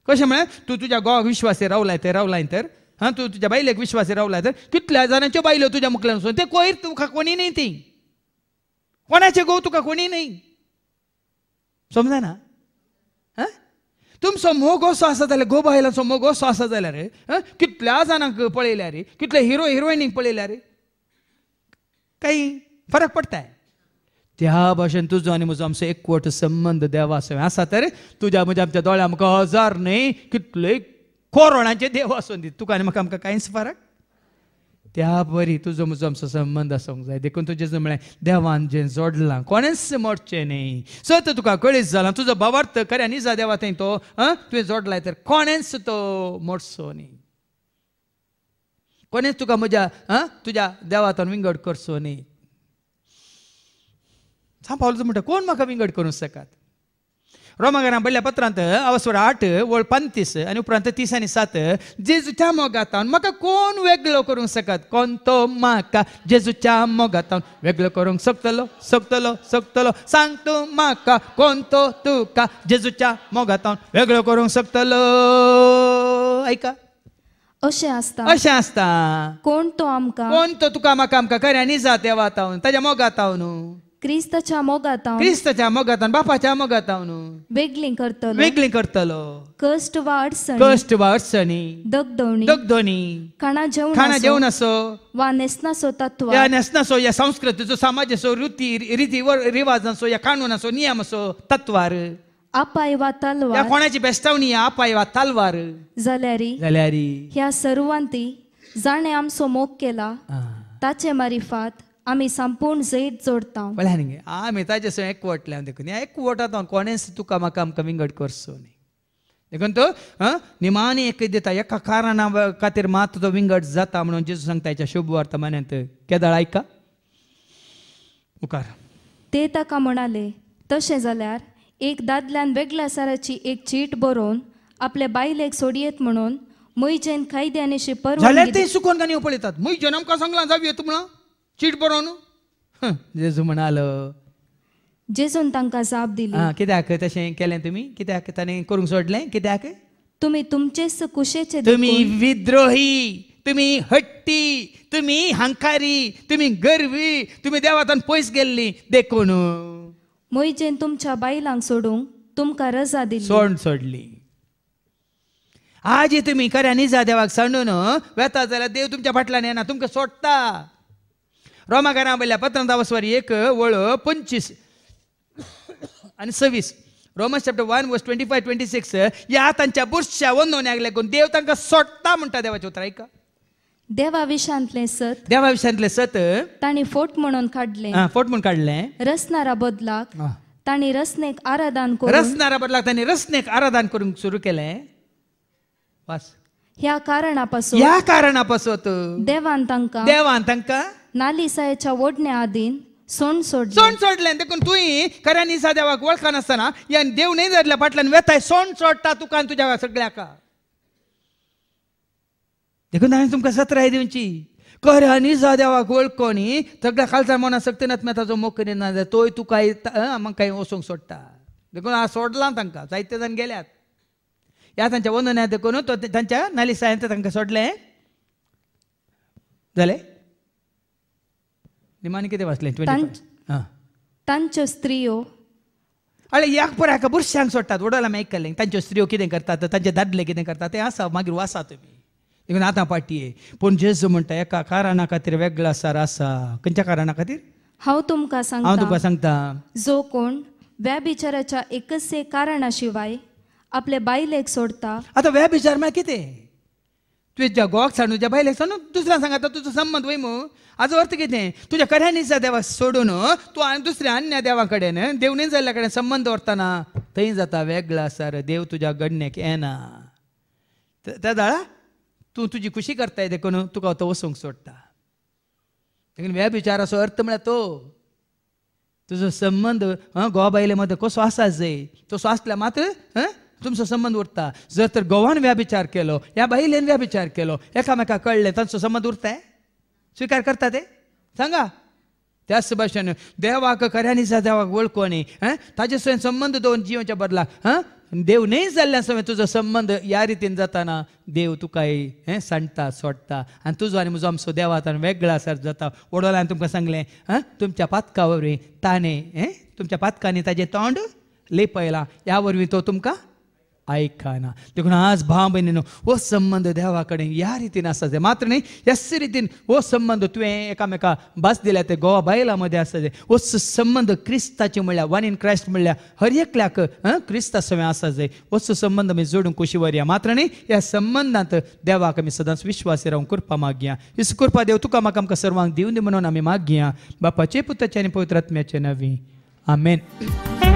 कसे म्हणत तू तुझ्या गो विश्वासे रावलाय ते रावलाय तर हां तू तुझ्या बायलेक विश्वासे रावलाय तर कितल्या जाणांच्यो बायल्यो तुझ्या मुखल्या सोडून ते कोयर तुका कोणी नाही ती कोणाचे गो तुका कोणी नाही समजा ना तुमचो मोग असो आसा जाल्यार गो बायलांचो मोग असो आसा जाल्यार रे कितल्या जाणांक पळयल्या रे कितल्या हिरो हिरोईनीक पळयल्या रे काही फरक पडताय त्या भाशेन तुजो आनी म्हजो आमचो एकवट संबंद देवा हांवें आसा तर तुज्या म्हज्या आमच्या दोळ्या आमकां हजार न्हय कितले कोरोणाचे देव आसून दी तुका आनी म्हाका आमकां कांयच फरक त्या बरी तुजो म्हजो आमचो संबंद आसूंक जाय देखून तुजें म्हळ्यार देवान जें जोडलां कोणेंच मोडचें न्ही सो तर तुका कळीच जालां तुजो भावार्थ खऱ्या न्ही जा देवा थंय तो आं तुवें जोडलाय तर कोणेंच तो मोडचो न्ही कोणेंच तुका म्हज्या आं तुज्या देवातान विंगड करचो न्ही सांग पावलं म्हणतं कोण म्हाका विंगड करूंक शकत ರೋಮಗನ ಬಳ್ಳ पत्रांत अवसर आठ वळ पंतीस आणि उपरांत तीस आणि सात जेजूच्या मोगातान म्हाका कोण वेगळो करूंक शकत कोण तो म्हाका जेजूच्या मोगातान वेगळो करूंक शकतलो शकतलो शकतलो सांग तूं म्हाका कोण तो तुका जेजूच्या मोगातान वेगळो करूंक शकतलो ऐका अशें आसता अशें आसता कोण तो आमकां कोण तो तुका म्हाका आमकां खऱ्यांनी जा देवा तावन ताज्या मोगातावन क्रिस्ताच्या मोगात हांव क्रिस्ताच्या मोगातान बापाच्या मोगात वेगळी वेगळीं करतलो वेगळीं करतलो कश्ट वा अडचण कश्ट वा अडचणी दगदवणी दगदवणी खाणा जेवण खाणा जेवण असो वा नेसनासो तत्व या नेसनासो या संस्कृतीचो असो रुती रिती रिवाज असो या कानून असो नियम असो तत्वार आपाय वा तलवार या कोणाची बेस्टावणी आपाय वा तलवार जाल्यारी जाल्यारी ह्या सर्वांती जाणें आमचो मोग केला ताचे मारिफात आमी संपूर्ण सहित जोडता पळ्या न्ही आमी ताचे सो एक देखून एकवट जाता कोणेच तुका म्हाका आमकां विंगड करसो न्ही देखून तो निमाणी एक दिता एका कारणा खातीर मात तो विंगड जाता म्हणून जेजू सांगता हेच्या शुभ वर्तमानांत केदळ आयका मुखार ते ताका म्हणाले तशें जाल्यार एक दादल्यान वेगळ्या साराची एक चीट बरोवन आपले बायलेक सोडयेत म्हणून मैजेन कायद्यानिशी परवानगी ते सुकोन पळयतात मैजेन आमकां सांगलां जावं येत म्हणून चीट बरोवन जेजू म्हणालो जेजून तांकां साप दिली कित्याक तशें केलें तुमी कित्याक ताणें करूंक सोडलें कित्याक तुमी तुमचे कुशेचे तुम्ही विद्रोही तुमी हट्टी तुमी हंकारी तुमी गर्वी तुमी देवातान पयस गेल्ली देखून मोहिजेन तुमच्या बायलांक सोडूंक तुमकां रजा दिली सोड सोडली आजी तुमी खऱ्या निजा देवाक सांडून वेता जाल्यार देव तुमच्या फाटल्यान येना तुमकां सोडटा रोमाकार आंबल्या दावसवर एक वळ पंचवीस आणि सव्वीस Romans chapter one verse twenty five twenty six या तांच्या बुरश्या वंदोवण्याक लागून देव तांकां सोडटा म्हणटा देवाचे उतरां ऐका देवा विशांतले सत देवा विशांतले सत ताणी फोट म्हणून काढले फोट म्हणून काढले रसनारा बदला ताणी रसनेक आराधन करून रसनारा बदलाक ताणी रसनेक आराधन करूंक सुरू केले वास ह्या कारणापासून ह्या कारणापासून देवान तांकां देवान तांकां नालिसायच्या ओढण्या आदीन सोंड सोड सोंड सोडले देखून तुवें खऱ्या निसा देवाक वळखनासतना या देव न्ही धरल्या फाटल्यान वेताय सोंड सोडटा तुझ्या तुज्या सगळ्याक देखून हांवें तुमकां सत्राय दिवची खऱ्या निसा देवाक कोणी सगळ्या खालसा मना सक्तनात्म्याताचो मोखरी ना जाल्यार तोय तुका म्हाका वसूंक सोडटा देखून हांव सोडलां तांकां जायते जाण गेल्यात ह्या तांच्या वंदन्या देखून तो तांच्या नालिसायन तांकां सोडलें जालें ನಿಮಾನಿ ಕಿದೆ ವಾಸ್ಲೆ तांच स्त्रियो अळे याक पुरो हाका बुरश्यांक सोडटात उडोला मेकलें तांच्यो स्त्रियो कितें करतात तांचे दादले कितें करतात तें आसा मागीर वासा तुमी देखून आतां पाटये पूण जेजू म्हणटा एका कारणा खातीर वेगळा सार आसा खंयच्या कारणा खातीर हांव तुमकां सांगता हा तुका सांगता जो कोण व्याभिचाराच्या एकच कारण शिवाय आपले बायलेक सोडता आतां व्याभिचार म्हळ्यार कितें तुझ्या गोवाक सांडू तुज्या बायलेक सांडू दुसऱ्या सांगाता तुजो संबंध वयमो हाजो अर्थ कितें तुज्या खऱ्या देवा सोडून तूं आनी दुसऱ्या अन्य देवा कडेन देवणी जाल्ल्या कडेन संबंध व्हरतना थंय जाता वेगळा सर देव तुज्या गडणेक येना त्या जाळा तूं तुजी खुशी करताय देखून तुका तो वसूंक सोडटा देखून व्यभिचाराचो अर्थ म्हळ्यार तो तुजो संबंध गोवा बायले मध्ये कसो आसा जाय तो असल्या मात्र तुमचा संबंध उरता जर तर गोवान व्याभिचार केलो या बाईलेन विचार केलो एकामेका कळले तांचो संबंध उरताय स्वीकार करता ते सांगा त्याच भाषेन देवाक खऱ्यानीचा देवाक वळखो ताजे सयन संबंध दोन जीवच्या बदला हां देव नाही जाल्ल्या सवय तुजो संबंध या रितीन जाताना देव तुका हें सांडटा सोडटा आनी तुजो आनी म्हजो आमचो देवात वेगळा सर जाता ओडोलान तुमकां सांगलें तुमच्या पातका वरवीं ताणें तुमच्या पातकांनी ताजे तोंड लेपयलां ह्या वरवीं तो तुमकां ಐಕಾನ ದೇಖುನ आज ಬಾಂಬೆನೇನು ओ संबंध देवाकडे या रीतीने ರೀತಿನ ಆಸ್ತದೆ मात्र ನೇ ಎಸ್ ओ संबंध ಸಂಬಂಧ ತುವೆ ಎಕಾಮೆಕ बस ದಿಲ್ಲ ते गोवा बायला मध्ये आसते संबंध क्रिस्ताचे म्हणल्या वन इन क्राइस्ट म्हणल्या हर एकल्याक क्रिस्ता सवे असायचे जाय ओस संबंध मी जोडूंक कुशी वरया मात्र न्ही ह्या संबंधात देवाक आमी सदांच विश्वास राहून कृपा मागया इस कृपा देव तुका म्हाका आमकां सर्वांक दिवन दी म्हणून आमी मागया बापाचे पुताचे आणि पवित्र आत्म्याचे नवी आमेन